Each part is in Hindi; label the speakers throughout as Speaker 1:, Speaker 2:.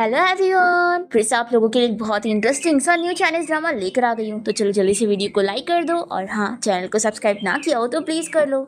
Speaker 1: हेलो एवरीवन फिर से आप लोगों के लिए बहुत ही इंटरेस्टिंग सा न्यू चैनल ड्रामा लेकर आ गई हूँ तो चलो जल्दी से वीडियो को लाइक कर दो और हाँ चैनल को सब्सक्राइब ना किया हो तो प्लीज़ कर लो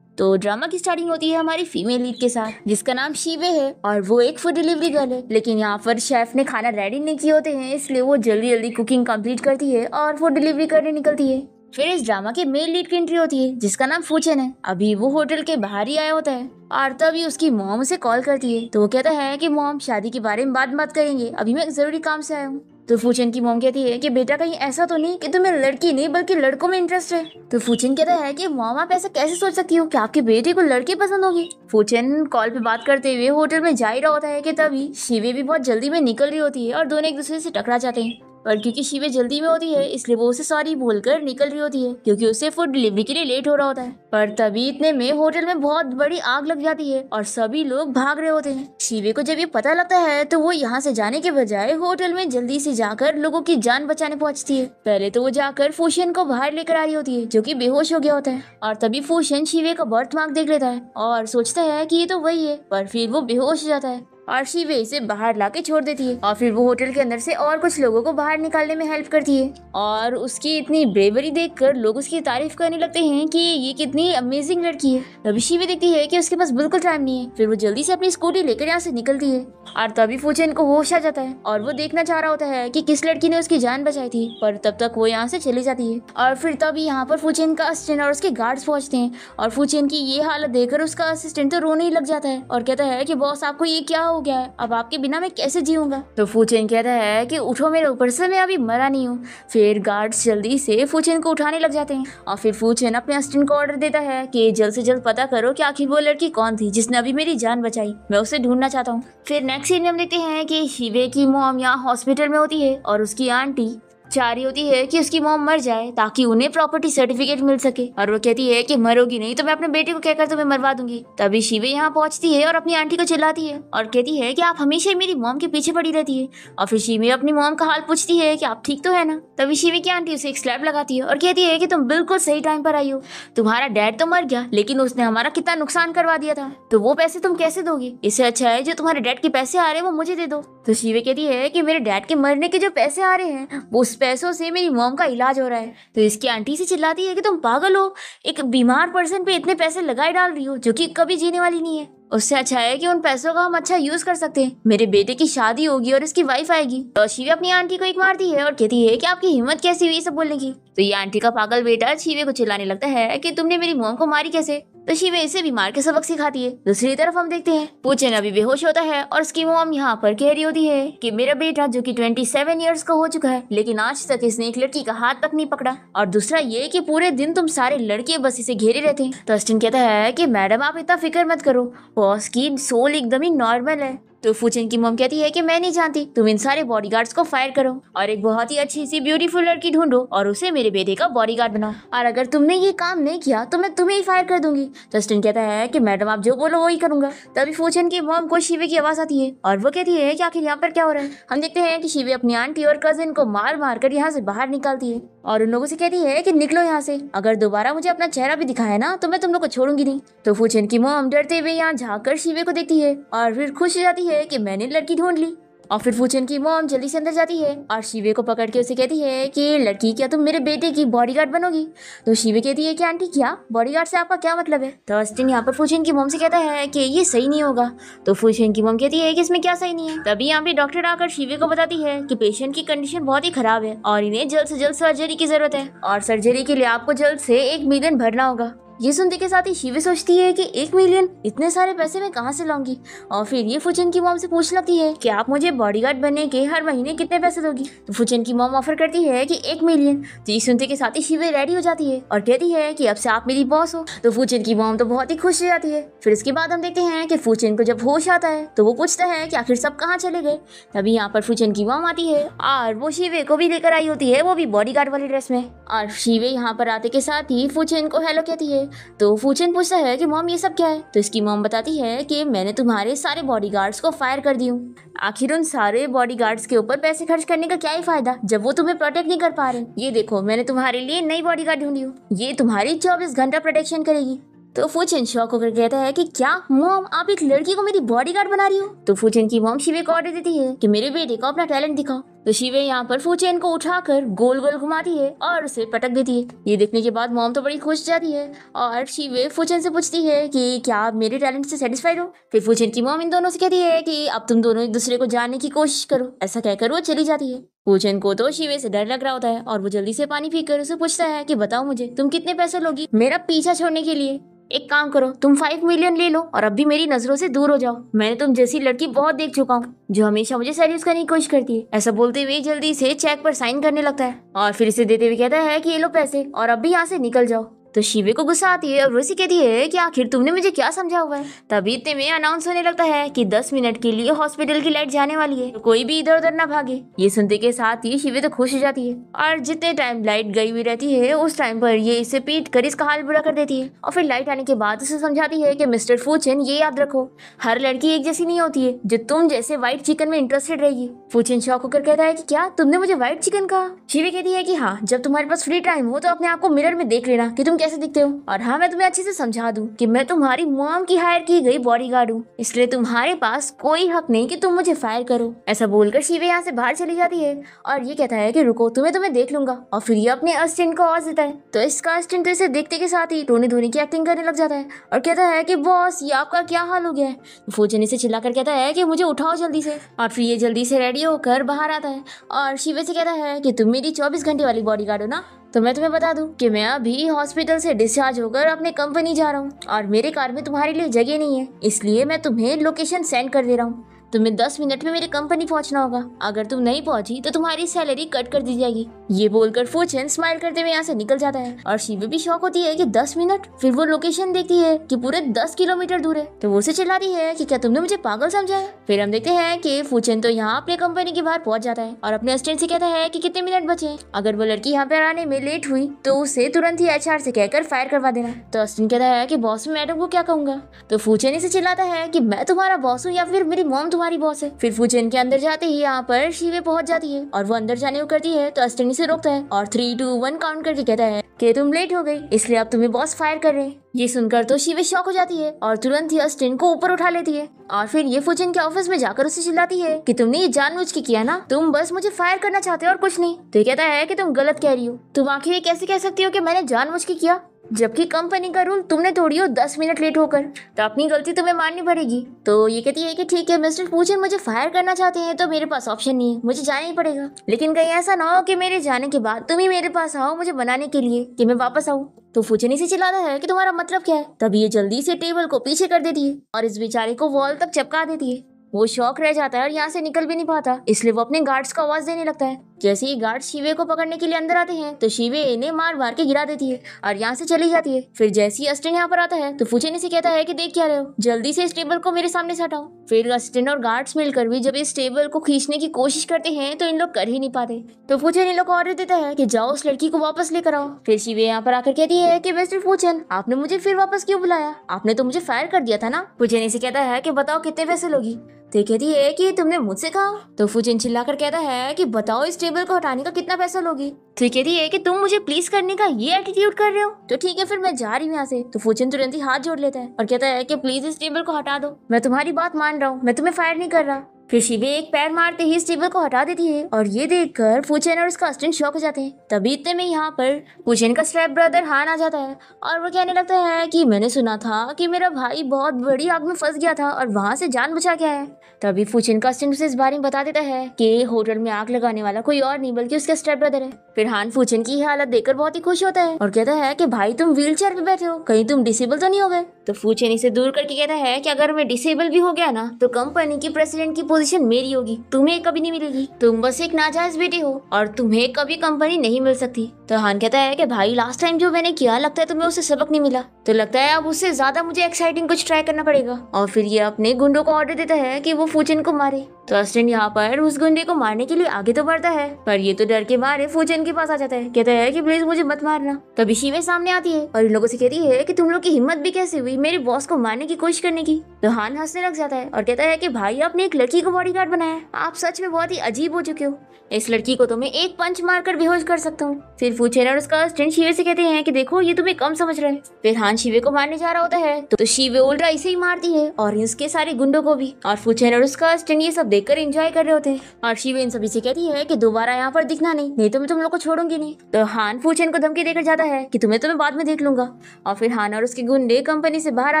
Speaker 1: तो ड्रामा की स्टार्टिंग होती है हमारी फीमेल लीड के साथ जिसका नाम शिवे है और वो एक फूड डिलीवरी गर्ल है लेकिन यहाँ पर शेफ ने खाना रेडी नहीं किए होते हैं इसलिए वो जल्दी जल्दी कुकिंग कंप्लीट करती है और फूड डिलीवरी करने निकलती है फिर इस ड्रामा के मेन लीड की एंट्री होती है जिसका नाम फूचन है अभी वो होटल के बाहर ही आया होता है और तभी उसकी मोम उसे कॉल करती है तो वो कहता है कि मोम शादी के बारे में बात बात करेंगे अभी मैं एक जरूरी काम से आया हूँ तो फूचन की मोम कहती है कि बेटा कहीं ऐसा तो नहीं कि तुम्हें लड़की नहीं बल्कि लड़कों में इंटरेस्ट है तो फूचन कहता है कि मोम आप ऐसा कैसे सोच सकती हो कि आपके बेटे को लड़की पसंद होगी फूचन कॉल पे बात करते हुए होटल में जा ही रहा होता है कि तभी शिवे भी बहुत जल्दी में निकल रही होती है और दोनों एक दूसरे से टकरा जाते हैं पर क्योंकि शिवे जल्दी में होती है इसलिए वो उसे सॉरी बोलकर निकल रही होती है क्योंकि उसे फूड डिलीवरी के लिए लेट हो रहा होता है पर तभी इतने में होटल में बहुत बड़ी आग लग जाती है और सभी लोग भाग रहे होते हैं शिवे को जब ये पता लगता है तो वो यहाँ से जाने के बजाय होटल में जल्दी से जाकर लोगों की जान बचाने पहुँचती है पहले तो वो जाकर फूशन को बाहर लेकर आ रही होती है जो की बेहोश हो गया होता है और तभी फूशन शिवे का बर्थ मार्क देख लेता है और सोचता है की ये तो वही है पर फिर वो बेहोश हो जाता है और वे इसे बाहर ला छोड़ देती है और फिर वो होटल के अंदर से और कुछ लोगों को बाहर निकालने में हेल्प करती है और उसकी इतनी ब्रेवरी देखकर लोग उसकी तारीफ करने लगते हैं कि ये कितनी अमेजिंग लड़की है तभी शिवे देखती है कि उसके पास बिल्कुल टाइम नहीं है फिर वो जल्दी से अपनी स्कूटी लेकर यहाँ से निकलती है और तभी फूचन को होश आ जाता है और वो देखना चाह रहा होता है कि किस लड़की ने उसकी जान बचाई थी पर तब तक वो यहाँ से चली जाती है और फिर तभी यहाँ पर फूचन का असिस्टेंट और उसके गार्ड पहुंचते हैं और फूचेन की ये हालत देखकर उसका असिस्टेंट तो रोने ही लग जाता है और कहता है की बॉस आपको ये क्या हो गया है अब आपके बिना मैं कैसे जीऊंगा तो फूचेन कहता है कि उठो मेरे ऊपर से मैं अभी मरा नहीं हूँ फिर गार्ड्स जल्दी से फूचेन को उठाने लग जाते हैं और फिर फूचेन अपने असिस्टेंट को ऑर्डर देता है कि जल्द से जल्द पता करो कि आखिर वो लड़की कौन थी जिसने अभी मेरी जान बचाई मैं उसे ढूंढना चाहता हूँ फिर नेक्स्ट सीन में हम देखते हैं कि शिवे की मोम यहाँ हॉस्पिटल में होती है और उसकी आंटी चाह रही होती है कि उसकी मोम मर जाए ताकि उन्हें प्रॉपर्टी सर्टिफिकेट मिल सके और वो कहती है कि मरोगी नहीं तो मैं अपने बेटे को कहकर तुम्हें मरवा दूंगी तभी शिवे यहाँ पहुँचती है और अपनी आंटी को चिल्लाती है और कहती है कि आप हमेशा मेरी मॉम के पीछे पड़ी रहती है और फिर शिवे अपनी मोम का हाल पूछती है कि आप ठीक तो है ना तभी शिवे की आंटी उसे एक स्लैप लगाती है और कहती है कि तुम बिल्कुल सही टाइम पर आई हो तुम्हारा डैड तो मर गया लेकिन उसने हमारा कितना नुकसान करवा दिया था तो वो पैसे तुम कैसे दोगी इससे अच्छा है जो तुम्हारे डैड के पैसे आ रहे हैं वो मुझे दे दो तो शिवे कहती है कि मेरे डैड के मरने के जो पैसे आ रहे हैं वो उस पैसों से मेरी मोम का इलाज हो रहा है तो इसकी आंटी से चिल्लाती है कि तुम पागल हो एक बीमार पर्सन पे इतने पैसे लगाए डाल रही हो जो कि कभी जीने वाली नहीं है उससे अच्छा है कि उन पैसों का हम अच्छा यूज कर सकते हैं मेरे बेटे की शादी होगी और इसकी वाइफ आएगी तो शिवे अपनी आंटी को एक मारती है और कहती है कि आपकी हिम्मत कैसी हुई सब बोलने की तो ये आंटी का पागल बेटा शिवे को चिल्लाने लगता है कि तुमने मेरी मोम को मारी कैसे तो शिवे इसे बीमार के सबक सिखाती है दूसरी तरफ हम देखते हैं पूचन अभी बेहोश होता है और उसकी मोम यहाँ पर कह रही होती है कि मेरा बेटा जो कि 27 सेवन ईयर्स का हो चुका है लेकिन आज तक इसने एक लड़की का हाथ तक नहीं पकड़ा और दूसरा ये कि पूरे दिन तुम सारे लड़के बस इसे घेरे रहते हैं तो अस्टिन कहता है की मैडम आप इतना फिक्र मत करो बॉस की सोल एकदम ही नॉर्मल है तो फूचिन की मोम कहती है कि मैं नहीं जानती तुम इन सारे बॉडीगार्ड्स को फायर करो और एक बहुत ही अच्छी सी ब्यूटीफुल लड़की ढूंढो और उसे मेरे बेटे का बॉडीगार्ड बनाओ और अगर तुमने ये काम नहीं किया तो मैं तुम्हें ही फायर कर दूंगी जस्टिन कहता है कि मैडम आप जो बोलो वही करूंगा तभी फूचन की मोम को शिवे की आवाज आती है और वो कहती है कि आखिर यहाँ पर क्या हो रहा है हम देखते हैं कि शिवे अपनी आंटी और कजिन को मार मार कर यहाँ से बाहर निकालती है और उन लोगों से कहती है कि निकलो यहाँ से अगर दोबारा मुझे अपना चेहरा भी दिखाया ना तो मैं तुम लोग को छोड़ूंगी नहीं तो फूचिन की मोम डरते हुए यहाँ झाकर शिवे को देखती है और फिर खुश हो जाती है कि मैंने लड़की ढूंढ ली और फिर फूचन की मोम जल्दी से अंदर जाती है और शिवे को पकड़ के उसे कहती है कि लड़की क्या तुम मेरे बेटे की गार्ड बनोगी तो शिवे कहती है कि आंटी क्या गार्ड से आपका क्या मतलब है तो अस्टिन यहाँ पर फूचन की मोम से कहता है कि ये सही नहीं होगा तो फूचन की मोम कहती है कि इसमें क्या सही नहीं है तभी यहाँ पे डॉक्टर आकर शिवे को बताती है कि पेशेंट की कंडीशन बहुत ही खराब है और इन्हें जल्द से जल्द सर्जरी की जरूरत है और सर्जरी के लिए आपको जल्द से एक मिलियन भरना होगा ये सुनते के साथ ही शिवे सोचती है कि एक मिलियन इतने सारे पैसे मैं कहाँ से लाऊंगी और फिर ये फुचन की मोम से पूछ लगती है कि आप मुझे बॉडीगार्ड बनने के हर महीने कितने पैसे दोगी तो फुचन की मोम ऑफर करती है कि एक मिलियन तो ये सुनते के साथ ही शिवे रेडी हो जाती है और कहती है कि अब से आप मेरी बॉस हो तो फुचन की मोम तो बहुत ही खुश हो जाती है फिर इसके बाद हम देखते हैं कि फुचन को जब होश आता है तो वो पूछता है कि आखिर सब कहाँ चले गए तभी यहाँ पर फुचन की मोम आती है और वो शिवे को भी लेकर आई होती है वो भी बॉडी वाली ड्रेस में और शिवे यहाँ पर आते के साथ ही फुचन को हेलो कहती है तो फूचन पूछता है कि मॉम ये सब क्या है तो इसकी मॉम बताती है कि मैंने तुम्हारे सारे बॉडीगार्ड्स को फायर कर दी हूँ आखिर उन सारे बॉडीगार्ड्स के ऊपर पैसे खर्च करने का क्या ही फायदा जब वो तुम्हें प्रोटेक्ट नहीं कर पा रहे ये देखो मैंने तुम्हारे लिए नई बॉडी ढूंढी हूँ ये तुम्हारी चौबीस घंटा प्रोटेक्शन करेगी तो फूचन शौक होकर कहता है कि क्या मोम आप एक लड़की को मेरी बॉडीगार्ड बना रही हो तो फूचन की मोम शिवे को ऑर्डर देती है कि मेरे बेटे को अपना टैलेंट दिखाओ तो शिवे यहाँ पर चेन को उठाकर गोल गोल घुमाती है और उसे पटक देती है ये देखने के बाद मॉम तो बड़ी खुश जाती है और शिवे चेन से पूछती है कि क्या आप मेरे टैलेंट से सेटिस्फाइड हो फिर चेन की मॉम इन दोनों से कहती है कि अब तुम दोनों एक दूसरे को जानने की कोशिश करो ऐसा कहकर वो चली जाती है पूजन को तो शिवे से डर लग रहा होता है और वो जल्दी से पानी पीकर उसे पूछता है कि बताओ मुझे तुम कितने पैसे लोगी मेरा पीछा छोड़ने के लिए एक काम करो तुम फाइव मिलियन ले लो और अब भी मेरी नजरों से दूर हो जाओ मैंने तुम जैसी लड़की बहुत देख चुका हूँ जो हमेशा मुझे सैल्यूज करने की कोशिश करती है ऐसा बोलते हुए जल्दी से चेक पर साइन करने लगता है और फिर इसे देते हुए कहता है कि ये लो पैसे और अब भी यहाँ से निकल जाओ तो शिवे को गुस्सा आती है और रोसी कहती है कि आखिर तुमने मुझे क्या समझा हुआ है तभी इतने में अनाउंस होने लगता है कि दस मिनट के लिए हॉस्पिटल की लाइट जाने वाली है तो कोई भी इधर उधर ना भागे ये सुनते के साथ ही शिवे तो खुश हो जाती है और जितने टाइम लाइट गई हुई रहती है उस टाइम पर ये इसे पीट कर इसका हाल बुरा कर देती है और फिर लाइट आने के बाद उसे समझाती है की मिस्टर फूचन ये याद रखो हर लड़की एक जैसी नहीं होती है जो तुम जैसे व्हाइट चिकन में इंटरेस्टेड रहेगी फूचन शौक होकर कहता है की क्या तुमने मुझे व्हाइट चिकन कहा शिवे कहती है की हाँ जब तुम्हारे पास फ्री टाइम हो तो अपने आपको मिरर में देख लेना की तुम कैसे दिखते हो और हाँ मैं तुम्हें अच्छे से समझा दूँ कि मैं तुम्हारी मॉम की हायर की गई गार्ड हूँ इसलिए तुम्हारे पास कोई हक नहीं कि तुम मुझे फायर करो ऐसा बोलकर शिवे यहाँ से बाहर चली जाती है और ये कहता है कि रुको तुम्हें तो मैं देख लूंगा और फिर ये अपने असिस्टेंट को आवाज देता है तो इसका असिस्टेंट तो इसे देखते के साथ ही रोने धोनी की एक्टिंग करने लग जाता है और कहता है की बॉस ये आपका क्या हाल हो गया है तो फोजन इसे चिल्लाकर कहता है की मुझे उठाओ जल्दी से और फिर ये जल्दी से रेडी होकर बाहर आता है और शिवे से कहता है की तुम मेरी चौबीस घंटे वाली गार्ड हो ना तो मैं तुम्हें बता दूं कि मैं अभी हॉस्पिटल से डिस्चार्ज होकर अपने कंपनी जा रहा हूँ और मेरे कार में तुम्हारे लिए जगह नहीं है इसलिए मैं तुम्हें लोकेशन सेंड कर दे रहा हूँ तुम्हें दस मिनट में मेरी कंपनी पहुंचना होगा अगर तुम नहीं पहुंची तो तुम्हारी सैलरी कट कर दी जाएगी ये बोलकर फूचन स्माइल करते हुए यहाँ से निकल जाता है और शिव भी शौक होती है कि दस मिनट फिर वो लोकेशन देखती है कि पूरे दस किलोमीटर दूर है तो वो उसे रही है कि क्या तुमने मुझे पागल समझा है फिर हम देखते हैं कि फूचन तो यहाँ अपने कंपनी के बाहर पहुंच जाता है और अपने असिस्टेंट से कहता है कि कितने मिनट बचे अगर वो लड़की यहाँ पर आने में लेट हुई तो उसे तुरंत ही एच से कहकर फायर करवा देना तो असिस्टेंट कहता है की बॉस मैडम को क्या कहूँगा तो फूचन इसे चिल्लाता है की मैं तुम्हारा बॉस हूँ या फिर मेरी मोम तुम्हारा हमारी बॉस है फिर फूचेन के अंदर जाते ही यहाँ पर शिवे पहुंच जाती है और वो अंदर जाने को करती है तो अस्टिनी से रोकता है और थ्री टू वन काउंट करके कहता है कि तुम लेट हो गई इसलिए अब तुम्हें बॉस फायर कर रहे हैं ये सुनकर तो शिवे शॉक हो जाती है और तुरंत ही अस्टिन को ऊपर उठा लेती है और फिर ये फूचेन के ऑफिस में जाकर उसे चिल्लाती है कि तुमने ये जानबूझ के किया ना तुम बस मुझे फायर करना चाहते हो और कुछ नहीं तो कहता है कि तुम गलत कह रही हो तुम आखिर कैसे कह सकती हो कि मैंने जानबूझ के किया जबकि कंपनी का रूल तुमने तोड़ी हो दस मिनट लेट होकर तो अपनी गलती तुम्हें माननी पड़ेगी तो ये कहती है कि ठीक है मिस्टर पूछे मुझे फायर करना चाहते हैं तो मेरे पास ऑप्शन नहीं है मुझे जाना ही पड़ेगा लेकिन कहीं ऐसा ना हो कि मेरे जाने के बाद तुम ही मेरे पास आओ मुझे बनाने के लिए कि मैं वापस आऊँ तो फुचनी से चिल्लाता है कि तुम्हारा मतलब क्या है तभी ये जल्दी से टेबल को पीछे कर देती है और इस बेचारे को वॉल तक चपका देती है वो शौक रह जाता है और यहाँ से निकल भी नहीं पाता इसलिए वो अपने गार्ड्स को आवाज देने लगता है जैसे ही गार्ड शिवे को पकड़ने के लिए अंदर आते हैं तो शिवे इन्हें मार मार के गिरा देती है और यहाँ से चली जाती है फिर जैसे ही अस्टेंट यहाँ पर आता है तो फुचेन से कहता है कि देख क्या रहे हो जल्दी से इस टेबल को मेरे सामने से हटाओ फिर अस्टेंट और गार्ड्स मिलकर भी जब इस टेबल को खींचने की कोशिश करते हैं तो इन लोग कर ही नहीं पाते तो फुचेन इन लोग को ऑर्डर देता है की जाओ उस लड़की को वापस लेकर आओ फिर शिवे यहाँ पर आकर कहती है की मिस्टर फूचन आपने मुझे फिर वापस क्यों बुलाया आपने तो मुझे फायर कर दिया था ना फुचेन इसे कहता है की बताओ कितने पैसे लोगी तो कहती है कि तुमने मुझसे कहा तो फूचिन कर कहता है कि बताओ इस टेबल को हटाने का कितना पैसा लोगी तो कहती है कि तुम मुझे प्लीज करने का ये एटीट्यूड कर रहे हो तो ठीक है फिर मैं जा रही हूँ यहाँ से तो फूचिन तुरंत ही हाथ जोड़ लेता है और कहता है कि प्लीज इस टेबल को हटा दो मैं तुम्हारी बात मान रहा हूँ मैं तुम्हें फायर नहीं कर रहा फिर शिबे एक पैर मारते ही इस टेबल को हटा देती है और ये देखकर फूचेन और उसका असिस्टेंट शौक हो जाते हैं तभी इतने में यहाँ पर फूचन का स्टेप ब्रदर हान आ जाता है और वो कहने लगता है कि मैंने सुना था कि मेरा भाई बहुत बड़ी आग में फंस गया था और वहाँ से जान बचा गया है तभी फूचेन का असिस्टेंट उसे इस बारे में बता देता है कि होटल में आग लगाने वाला कोई और नहीं बल्कि उसका स्टेप ब्रदर है फिर हान फूचन की हालत देखकर बहुत ही खुश होता है और कहता है कि भाई तुम व्हील पे बैठे हो कहीं तुम डिसेबल तो नहीं हो गए तो फूचे इसे दूर करके कहता है कि अगर मैं डिसेबल भी हो गया ना तो कंपनी की प्रेसिडेंट की पोजीशन मेरी होगी तुम्हें कभी नहीं मिलेगी तुम बस एक नाजायज बेटे हो और तुम्हें कभी कंपनी नहीं मिल सकती तो हान कहता है कि भाई लास्ट टाइम जो मैंने किया लगता है तुम्हें उससे सबक नहीं मिला तो लगता है अब उससे ज्यादा मुझे एक्साइटिंग कुछ ट्राई करना पड़ेगा और फिर ये अपने गुंडों को ऑर्डर देता है कि वो फूचन को मारे तो थर्स्टन यहाँ पर उस गुंडे को मारने के लिए आगे तो बढ़ता है पर ये तो डर के मारे फूचन के पास आ जाता है कहता है कि प्लीज मुझे मत मारना तभी शिवे सामने आती है और इन लोगों से कहती है कि तुम लोग की हिम्मत भी कैसे हुई मेरे बॉस को मारने की कोशिश करने की तो हान हंसने लग जाता है और कहता है की भाई आपने एक लड़की को बॉडी बनाया आप सच में बहुत ही अजीब हो चुके हो इस लड़की को तो मैं एक पंच मारकर बेहोश कर सकता हूँ फिर फूचन और उसका असिस्टेंट शिवे से कहते हैं कि देखो ये तुम्हें कम समझ रहे हैं फिर हान शिवे को मारने जा रहा होता है तो, तो शिवे उल्टा इसे ही मारती है और इसके सारे गुंडों को भी और फूचन और उसका असिस्टेंट ये सब देखकर एंजॉय कर रहे होते हैं और शिव इन सभी से कहती है कि दोबारा यहाँ पर दिखना नहीं नहीं तो मैं तुम लोग को छोड़ूंगी नहीं तो हान फूचन को धमकी देकर जाता है कि तुम्हें तो मैं बाद में देख लूंगा और फिर हान और उसके गुंडे कंपनी से बाहर आ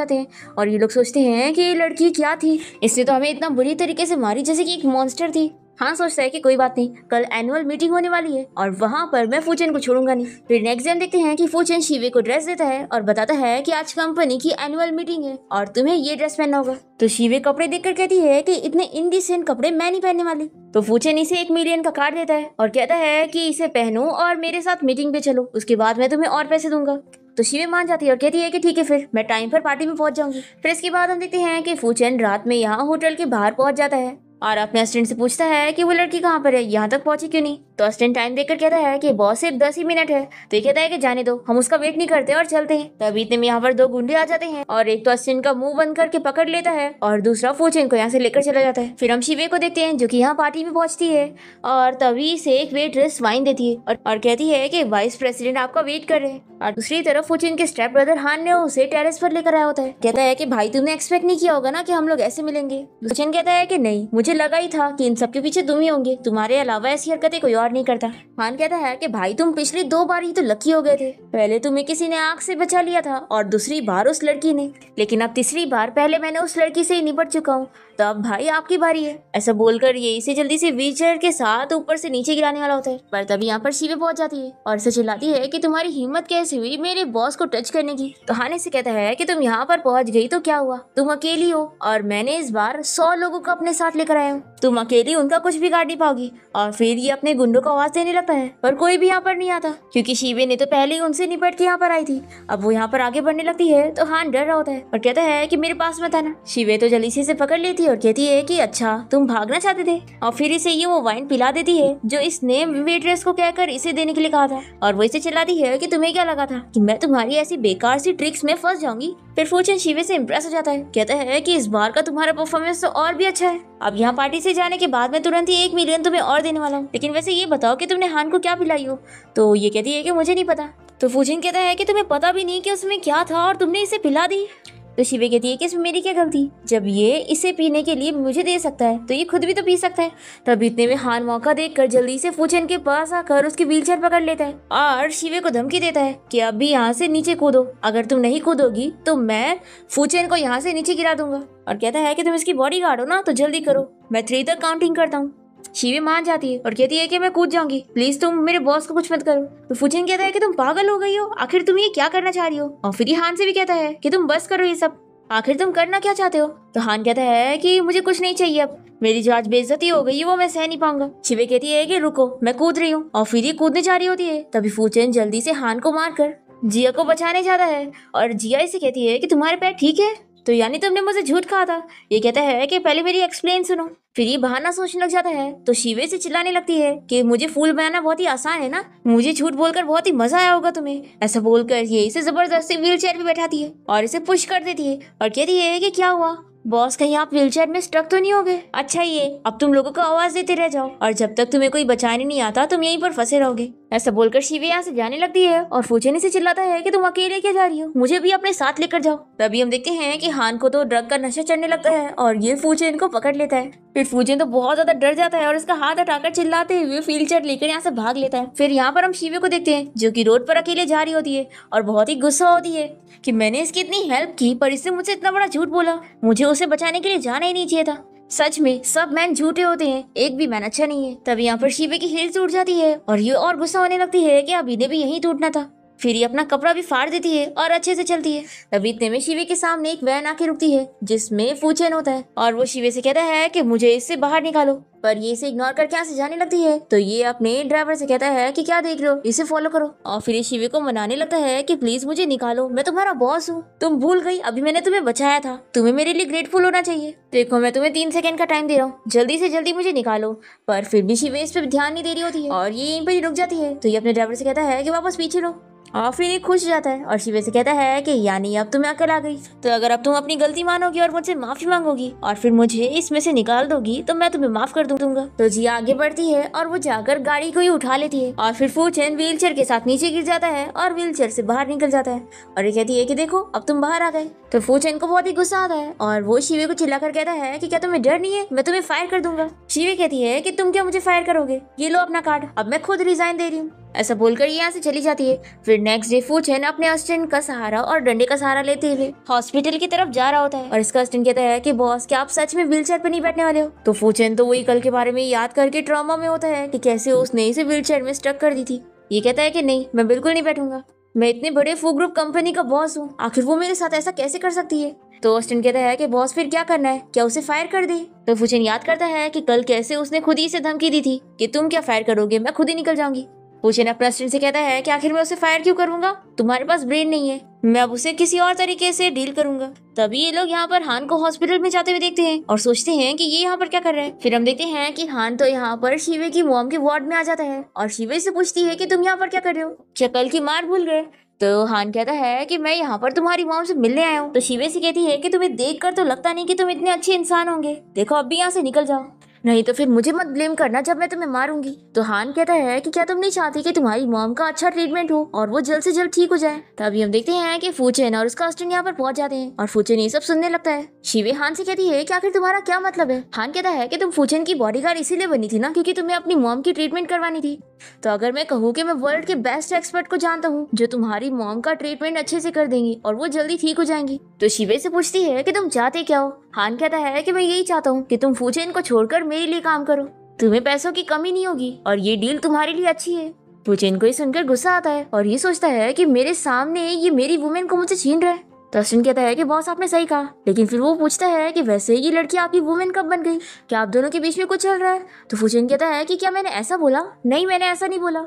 Speaker 1: जाते हैं और ये लोग सोचते हैं कि ये लड़की क्या थी इसने तो हमें इतना बुरी तरीके से मारी जैसे कि एक मॉन्स्टर थी हाँ सोचता है कि कोई बात नहीं कल एनुअल मीटिंग होने वाली है और वहाँ पर मैं फूचन को छोड़ूंगा नहीं फिर नेक्स्ट दिन देखते हैं कि फूचन शिवे को ड्रेस देता है और बताता है कि आज कंपनी की एनुअल मीटिंग है और तुम्हें ये ड्रेस पहनना होगा तो शिवे कपड़े देखकर कहती है कि इतने इनडिसेंट कपड़े मैं नहीं पहनने वाली तो फूचन इसे एक मिलियन का कार्ड देता है और कहता है कि इसे पहनो और मेरे साथ मीटिंग पे चलो उसके बाद मैं तुम्हें और पैसे दूंगा तो शिवे मान जाती है और कहती है कि ठीक है फिर मैं टाइम पर पार्टी में पहुंच जाऊंगी फिर इसके बाद हम देखते हैं कि फूचन रात में यहाँ होटल के बाहर पहुंच जाता है और अपने असिस्टेंट से पूछता है कि वो लड़की कहाँ पर है यहाँ तक पहुँची क्यों नहीं तो असिस्टेंट टाइम देखकर कहता है कि बॉस सिर्फ दस ही मिनट है तो ये कहता है कि जाने दो हम उसका वेट नहीं करते और चलते हैं तभी तो इतने में यहाँ पर दो गुंडे आ जाते हैं और एक तो असिस्टेंट का मुंह बंद करके पकड़ लेता है और दूसरा फूचन को यहाँ से लेकर चला जाता है फिर हम शिवे को देखते हैं जो की यहाँ पार्टी में पहुँचती है और तभी से एक वेट्रेस वाइन देती है और, कहती है की वाइस प्रेसिडेंट आपका वेट कर रहे हैं और दूसरी तरफ फूचन के स्टेप ब्रदर हान ने उसे टेरिस पर लेकर आया होता है कहता है की भाई तुमने एक्सपेक्ट नहीं किया होगा ना की हम लोग ऐसे मिलेंगे तो फूचन कहता है की नहीं मुझे मुझे लगा ही था कि इन सबके पीछे तुम ही होंगे तुम्हारे अलावा ऐसी हरकतें कोई और नहीं करता खान कहता है कि भाई तुम पिछले दो बार ही तो लकी हो गए थे पहले तुम्हें किसी ने आग से बचा लिया था और दूसरी बार उस लड़की ने लेकिन अब तीसरी बार पहले मैंने उस लड़की से ही निपट चुका हूँ तो अब भाई आपकी बारी है ऐसा बोलकर ये इसे जल्दी से व्हील के साथ ऊपर से नीचे गिराने वाला होता है पर तभी यहाँ पर शिवे पहुंच जाती है और इसे चिल्लाती है कि तुम्हारी हिम्मत कैसे हुई मेरे बॉस को टच करने की तो हाने से कहता है कि तुम यहाँ पर पहुंच गई तो क्या हुआ तुम अकेली हो और मैंने इस बार सौ लोगों को अपने साथ लेकर आया हूँ तुम अकेली उनका कुछ भी काट नहीं पाओगी और फिर ये अपने गुंडों को आवाज़ देने लगता है पर कोई भी यहाँ पर नहीं आता क्योंकि शिवे ने तो पहले ही उनसे निपट के यहाँ पर आई थी अब वो यहाँ पर आगे बढ़ने लगती है तो हाँ डर रहा होता है और कहता है कि मेरे पास मत आना शिवे तो जल्दी से पकड़ लेती है और कहती है की अच्छा तुम भागना चाहते थे और फिर इसे ये वो वाइन पिला देती है जो इसने वेट्रेस को कहकर इसे देने के लिए कहा था और वो इसे चलाती है की तुम्हें क्या लगा था की मैं तुम्हारी ऐसी बेकार सी ट्रिक्स में फंस जाऊंगी फिर फोचन शिवे से इम्प्रेस हो जाता है कहता है की इस बार का तुम्हारा परफॉर्मेंस तो और भी अच्छा है अब यहाँ पार्टी से जाने के बाद मैं तुरंत ही एक मिलियन तुम्हें और देने वाला हूँ लेकिन वैसे ये बताओ कि तुमने हान को क्या पिलाई हो तो ये कहती है कि मुझे नहीं पता तो फूजिन कहता है कि तुम्हें पता भी नहीं कि उसमें क्या था और तुमने इसे पिला दी तो शिवे कहती है कि इसमें मेरी क्या गलती जब ये इसे पीने के लिए मुझे दे सकता है तो ये खुद भी तो पी सकता है तब इतने में हान मौका देखकर जल्दी से फूचन के पास आकर उसकी व्हीलचेयर पकड़ लेता है और शिवे को धमकी देता है कि अभी यहाँ से नीचे कूदो अगर तुम नहीं कूदोगी तो मैं फूचन को यहाँ से नीचे गिरा दूंगा और कहता है कि तुम इसकी बॉडी गार्ड हो ना तो जल्दी करो मैं थ्री तक काउंटिंग करता हूँ शिवी मान जाती है और कहती है कि मैं कूद जाऊंगी प्लीज तुम मेरे बॉस को कुछ मत करो तो फुचिन कहता है कि तुम पागल हो गई हो आखिर तुम ये क्या करना चाह रही हो और फिर हान से भी कहता है कि तुम बस करो ये सब आखिर तुम करना क्या चाहते हो तो हान कहता है कि मुझे कुछ नहीं चाहिए अब मेरी जो बेजती हो गई है वो मैं सह नहीं पाऊंगा शिवे कहती है कि रुको मैं कूद रही हूँ और फिर ये कूदने जा रही होती है तभी फूचन जल्दी से हान को मारकर जिया को बचाने जाता है और जिया इसे कहती है कि तुम्हारे पैर ठीक है तो यानी तुमने मुझे झूठ कहा था ये कहता है कि पहले मेरी एक्सप्लेन सुनो फिर ये बहाना सोचने लग जाता है तो शिवे से चिल्लाने लगती है कि मुझे फूल बनाना बहुत ही आसान है ना मुझे झूठ बोलकर बहुत ही मजा आया होगा तुम्हें ऐसा बोलकर ये इसे जबरदस्ती व्हील चेयर पे बैठाती है और इसे पुश कर देती है और कहती है कि क्या हुआ बॉस कहीं आप व्हील चेयर में स्ट्रक तो नहीं हो गए अच्छा ये अब तुम लोगों को आवाज देते रह जाओ और जब तक तुम्हें कोई बचाने नहीं आता तुम यहीं पर फंसे रहोगे ऐसा बोलकर शिवे यहाँ से जाने लगती है और फूचेनी से चिल्लाता है कि तुम अकेले क्या जा रही हो मुझे भी अपने साथ लेकर जाओ तभी हम देखते हैं कि हान को तो ड्रग का नशा चढ़ने लगता है और ये फूचे इनको पकड़ लेता है फिर फूचे तो बहुत ज्यादा डर जाता है और इसका हाथ हटाकर चिल्लाते हुए व्हील चेयर लेकर यहाँ से भाग लेता है फिर यहाँ पर हम शिवे को देखते हैं जो की रोड पर अकेले जा रही होती है और बहुत ही गुस्सा होती है की मैंने इसकी इतनी हेल्प की पर इससे मुझसे इतना बड़ा झूठ बोला मुझे उसे बचाने के लिए जाना ही नहीं चाहिए था सच में सब मैन झूठे होते हैं एक भी मैन अच्छा नहीं है तब यहाँ पर शिवे की हिल टूट जाती है और ये और गुस्सा होने लगती है कि अब इन्हें भी यही टूटना था फिर ये अपना कपड़ा भी फाड़ देती है और अच्छे से चलती है तभी इतने में शिवे के सामने एक वैन आके रुकती है जिसमें फूचन होता है और वो शिवे से कहता है कि मुझे इससे बाहर निकालो पर ये इसे इग्नोर करके यहाँ से जाने लगती है तो ये अपने ड्राइवर से कहता है कि क्या देख रहे हो इसे फॉलो करो और फिर शिवे को मनाने लगता है कि प्लीज मुझे निकालो मैं तुम्हारा बॉस हूँ तुम भूल गई अभी मैंने तुम्हें बचाया था तुम्हें मेरे लिए ग्रेटफुल होना चाहिए देखो मैं तुम्हें तीन सेकंड का टाइम दे रहा हूँ जल्दी से जल्दी मुझे निकालो पर फिर भी शिवे इस पर ध्यान नहीं दे रही होती है और ये यहीं पर ही रुक जाती है तो ये अपने ड्राइवर से कहता है की वापस पीछे लो और फिर ये खुश जाता है और शिवे से कहता है कि यानी अब तुम्हें अकल आ गई तो अगर अब तुम अपनी गलती मानोगी और मुझसे माफी मांगोगी और फिर मुझे इसमें से निकाल दोगी तो मैं तुम्हें माफ कर दूँ दूंगा तो जिया आगे बढ़ती है और वो जाकर गाड़ी को ही उठा लेती है और फिर फूचन व्हील के साथ नीचे गिर जाता है और व्हील से बाहर निकल जाता है और ये कहती है की देखो अब तुम बाहर आ गए तो फूचन को बहुत ही गुस्सा आता है और वो शिवे को चिल्ला कहता है की क्या तुम्हें डर नहीं है मैं तुम्हें फायर कर दूंगा शिवे कहती है की तुम क्या मुझे फायर करोगे ये लो अपना कार्ड अब मैं खुद रिजाइन दे रही हूँ ऐसा बोलकर ये यहाँ से चली जाती है फिर नेक्स्ट डे फूचन अपने असिस्टेंट का सहारा और डंडे का सहारा लेते हुए हॉस्पिटल की तरफ जा रहा होता है और इसका असिस्टेंट कहता है कि बॉस क्या आप सच में व्हील पर नहीं बैठने वाले हो तो फूचन तो वही कल के बारे में याद करके ट्रामा में होता है की कैसे उसने इसे व्हील में स्ट्रक कर दी थी ये कहता है की नहीं मैं बिल्कुल नहीं बैठूंगा मैं इतने बड़े फू ग्रुप कंपनी का बॉस हूँ आखिर वो मेरे साथ ऐसा कैसे कर सकती है तो ऑस्टिन कहता है कि बॉस फिर क्या करना है क्या उसे फायर कर दे तो फुचेन याद करता है कि कल कैसे उसने खुद ही से धमकी दी थी कि तुम क्या फायर करोगे मैं खुद ही निकल जाऊंगी पूछे ना से कहता है कि आखिर मैं उसे फायर क्यों करूंगा तुम्हारे पास ब्रेन नहीं है मैं अब उसे किसी और तरीके से डील करूंगा तभी ये लोग यहाँ पर हान को हॉस्पिटल में जाते हुए देखते हैं और सोचते हैं कि ये यहाँ पर क्या कर रहा है फिर हम देखते हैं कि हान तो यहाँ पर शिवे की मोम के वार्ड में आ जाता है और शिवे से पूछती है की तुम यहाँ पर क्या कर रहे हो शक्ल की मार भूल गए तो हान कहता है कि मैं यहाँ पर तुम्हारी मोम से मिलने आया हूँ तो शिवे से कहती है कि तुम्हें देखकर तो लगता नहीं कि तुम इतने अच्छे इंसान होंगे देखो अब भी यहाँ से निकल जाओ नहीं तो फिर मुझे मत ब्लेम करना जब मैं तुम्हें मारूंगी तो हान कहता है कि क्या तुम नहीं चाहती कि तुम्हारी मॉम का अच्छा ट्रीटमेंट हो और वो जल्द से जल्द ठीक हो जाए तभी हम देखते हैं कि फूचेन और उसका हस्बैंड यहाँ पर पहुंच जाते हैं और फूचेन ये सब सुनने लगता है शिवे हान से कहती है की आखिर तुम्हारा क्या मतलब है हान कहता है की तुम फूचेन की बॉडीगार्ड इसीलिए बनी थी ना क्यूँकी तुम्हें अपनी मॉम की ट्रीटमेंट करवानी थी तो अगर मैं कहूँ की मैं वर्ल्ड के बेस्ट एक्सपर्ट को जानता हूँ जो तुम्हारी मॉम का ट्रीटमेंट अच्छे से कर देंगी और वो जल्दी ठीक हो जाएंगी तो शिवे से पूछती है की तुम चाहते क्या हो हान कहता है कि मैं यही चाहता हूँ कि तुम फूचेन को छोड़कर मेरे लिए काम करो तुम्हें पैसों की कमी नहीं होगी और ये डील तुम्हारे लिए अच्छी है फूचेन को ये सुनकर गुस्सा आता है और ये सोचता है कि मेरे सामने ये मेरी वुमेन को मुझसे छीन रहा है दस्टिन कहता है कि बॉस आपने सही कहा लेकिन फिर वो पूछता है कि वैसे ये लड़की आपकी वुमेन कब बन गई क्या आप दोनों के बीच में कुछ चल रहा है तो फूचेन कहता है कि क्या मैंने ऐसा बोला नहीं मैंने ऐसा नहीं बोला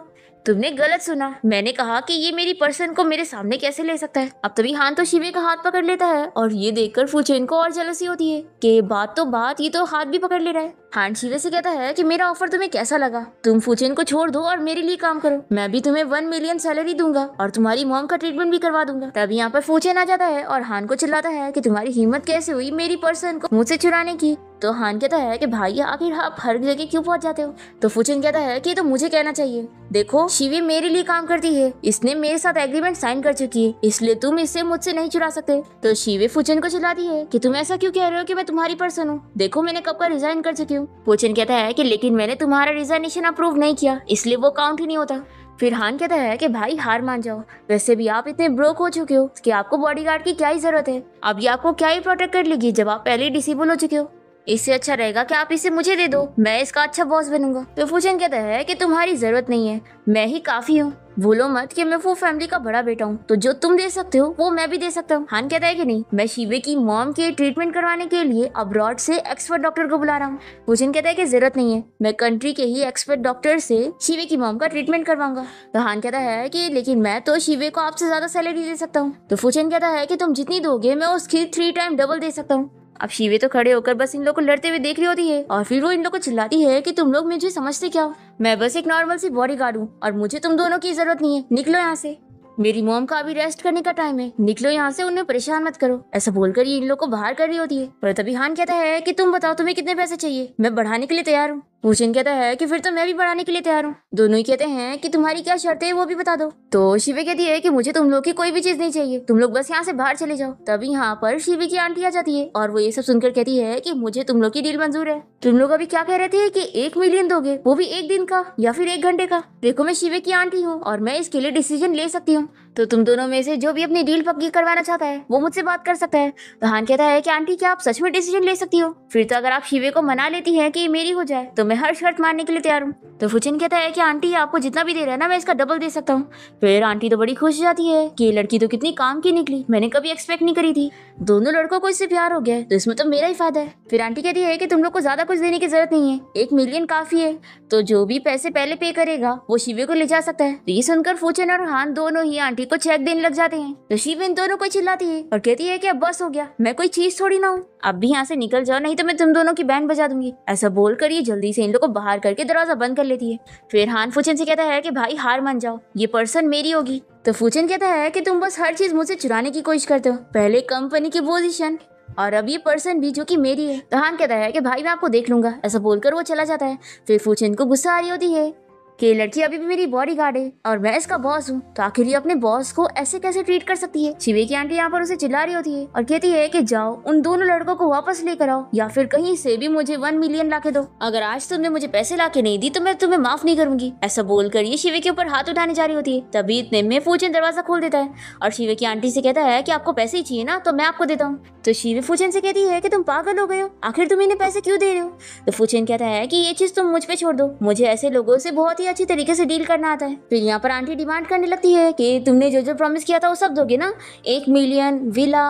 Speaker 1: तुमने गलत सुना मैंने कहा कि ये मेरी पर्सन को मेरे सामने कैसे ले सकता है अब तभी हान तो शिवे का हाथ पकड़ लेता है और ये देखकर फूचेन को और जलसी होती है कि बात तो बात ये तो हाथ भी पकड़ ले रहा है हान शिवे से कहता है कि मेरा ऑफर तुम्हें कैसा लगा तुम फूचेन को छोड़ दो और मेरे लिए काम करो मैं भी तुम्हें वन मिलियन सैलरी दूंगा और तुम्हारी मोम का ट्रीटमेंट भी करवा दूंगा तब यहाँ पर फूचेन आ जाता है और हान को चिल्लाता है की तुम्हारी हिम्मत कैसे हुई मेरी पर्सन को मुझसे चुराने की तो हान कहता है कि भाई आखिर आप हर जगह क्यों पहुंच जाते हो तो फुचिन कहता है कि तो मुझे कहना चाहिए देखो शिवी मेरे लिए काम करती है इसने मेरे साथ एग्रीमेंट साइन कर चुकी है इसलिए तुम इसे मुझसे नहीं चुरा सकते तो शिवी फुचन को चिल्लाती है कि तुम ऐसा क्यों कह रहे हो कि मैं तुम्हारी पर्सन हूँ देखो मैंने कब का रिजाइन कर चुकी हूँ फुचिन कहता है की लेकिन मैंने तुम्हारा रिजाइनेशन अप्रूव नहीं किया इसलिए वो काउंट ही नहीं होता फिर हान कहता है कि भाई हार मान जाओ वैसे भी आप इतने ब्रोक हो चुके हो कि आपको बॉडीगार्ड की क्या ही जरूरत है अब ये आपको क्या ही प्रोटेक्ट कर लेगी जब आप पहले डिसेबल हो चुके हो इससे अच्छा रहेगा कि आप इसे मुझे दे दो मैं इसका अच्छा बॉस बनूंगा तो फूचन कहता है कि तुम्हारी जरूरत नहीं है मैं ही काफी हूँ भूलो मत कि मैं वो फैमिली का बड़ा बेटा हूँ तो जो तुम दे सकते हो वो मैं भी दे सकता हूँ हान कहता है कि नहीं मैं शिवे की मॉम के ट्रीटमेंट करवाने के लिए अब्रॉड से एक्सपर्ट डॉक्टर को बुला रहा हूँ पूजन कहता है कि जरूरत नहीं है मैं कंट्री के ही एक्सपर्ट डॉक्टर से शिवे की मॉम का ट्रीटमेंट करवाऊंगा तो हान कहता है की लेकिन मैं तो शिवे को आपसे ज्यादा सैलरी दे सकता हूँ तो फूचन कहता है की तुम जितनी दोगे मैं उसकी थ्री टाइम डबल दे सकता हूँ अब शिवे तो खड़े होकर बस इन लोग को लड़ते हुए देख रही होती है और फिर वो इन लोग को चिल्लाती है कि तुम लोग मुझे समझते क्या हो मैं बस एक नॉर्मल सी बॉडी गार्ड हूँ और मुझे तुम दोनों की जरूरत नहीं है निकलो यहाँ से मेरी मोम का अभी रेस्ट करने का टाइम है निकलो यहाँ से उन्हें परेशान मत करो ऐसा बोलकर ये इन लोग को बाहर कर रही होती है पर तभी हान कहता है कि तुम बताओ तुम्हें कितने पैसे चाहिए मैं बढ़ाने के लिए तैयार हूँ पूछन कहता है कि फिर तो मैं भी बढ़ाने के लिए तैयार हूँ दोनों ही कहते हैं कि तुम्हारी क्या शर्त है वो भी बता दो तो शिवे कहती है कि मुझे तुम लोग की कोई भी चीज नहीं चाहिए तुम लोग बस यहाँ से बाहर चले जाओ तभी यहाँ पर शिवे की आंटी आ जाती है और वो ये सब सुनकर कहती है की मुझे तुम लोग की डील मंजूर है तुम लोग अभी क्या कह रहे थे की एक मिलियन दोगे वो भी एक दिन का या फिर एक घंटे का देखो मैं शिवे की आंटी हूँ और मैं इसके लिए डिसीजन ले सकती हूँ तो तुम दोनों में से जो भी अपनी डील पक्की करवाना चाहता है वो मुझसे बात कर सकता है तो हान कहता है कि आंटी क्या आप सच में डिसीजन ले सकती हो फिर तो अगर आप शिवे को मना लेती है कि ये मेरी हो जाए तो मैं हर शर्त मानने के लिए तैयार हूँ तो फुचिन कहता है कि आंटी आपको जितना भी दे रहा है ना मैं इसका डबल दे सकता हूँ फिर आंटी तो बड़ी खुश जाती है कि ये लड़की तो कितनी काम की निकली मैंने कभी एक्सपेक्ट नहीं करी थी दोनों लड़कों को इससे प्यार हो गया तो इसमें तो मेरा ही फायदा है फिर आंटी कहती है कि तुम लोग को ज्यादा कुछ देने की जरूरत नहीं है एक मिलियन काफी है तो जो भी पैसे पहले पे करेगा वो शिवे को ले जा सकता है तो ये सुनकर फुचिन और हान दोनों ही आंटी को तो चेक देने लग जाते हैं तो शिव इन दोनों को चिल्लाती है और कहती है कि अब बस हो गया मैं कोई चीज थोड़ी ना हूँ अब भी यहाँ से निकल जाओ नहीं तो मैं तुम दोनों की बैंड बजा दूंगी ऐसा बोल कर ये जल्दी से इन लोग को बाहर करके दरवाजा बंद कर लेती है फिर हान फुचन से कहता है की भाई हार मान जाओ ये पर्सन मेरी होगी तो फूचन कहता है की तुम बस हर चीज मुझसे चुराने की कोशिश करते हो पहले कंपनी की पोजिशन और अब ये पर्सन भी जो कि मेरी है तो हान कहता है कि भाई मैं आपको देख लूंगा ऐसा बोलकर वो चला जाता है फिर फूचन को गुस्सा आ रही होती है कि लड़की अभी भी मेरी बॉडी गार्ड है और मैं इसका बॉस हूँ तो आखिर ये अपने बॉस को ऐसे कैसे ट्रीट कर सकती है शिवे की आंटी यहाँ पर उसे चिल्ला रही होती है और कहती है की जाओ उन दोनों लड़कों को वापस लेकर आओ या फिर कहीं से भी मुझे वन मिलियन ला के दो अगर आज तुमने मुझे पैसे ला के नहीं दी तो मैं तुम्हें माफ नहीं करूंगी ऐसा बोलकर ये शिवे के ऊपर हाथ उठाने जा रही होती है तभी इतने में पूछे दरवाजा खोल देता है और शिवे की आंटी से कहता है की आपको पैसे ही चाहिए ना तो मैं आपको देता हूँ तो शीवे फूचेन से कहती है कि तुम पागल हो गए हो आखिर तुम इन्हें पैसे क्यों दे रहे हो तो फूचेन कहता है कि ये चीज़ तुम मुझ पे छोड़ दो मुझे ऐसे लोगों से बहुत ही अच्छी तरीके से डील करना आता है फिर यहाँ पर आंटी डिमांड करने लगती है कि तुमने जो जो प्रॉमिस किया था वो सब दोगे ना एक मिलियन विला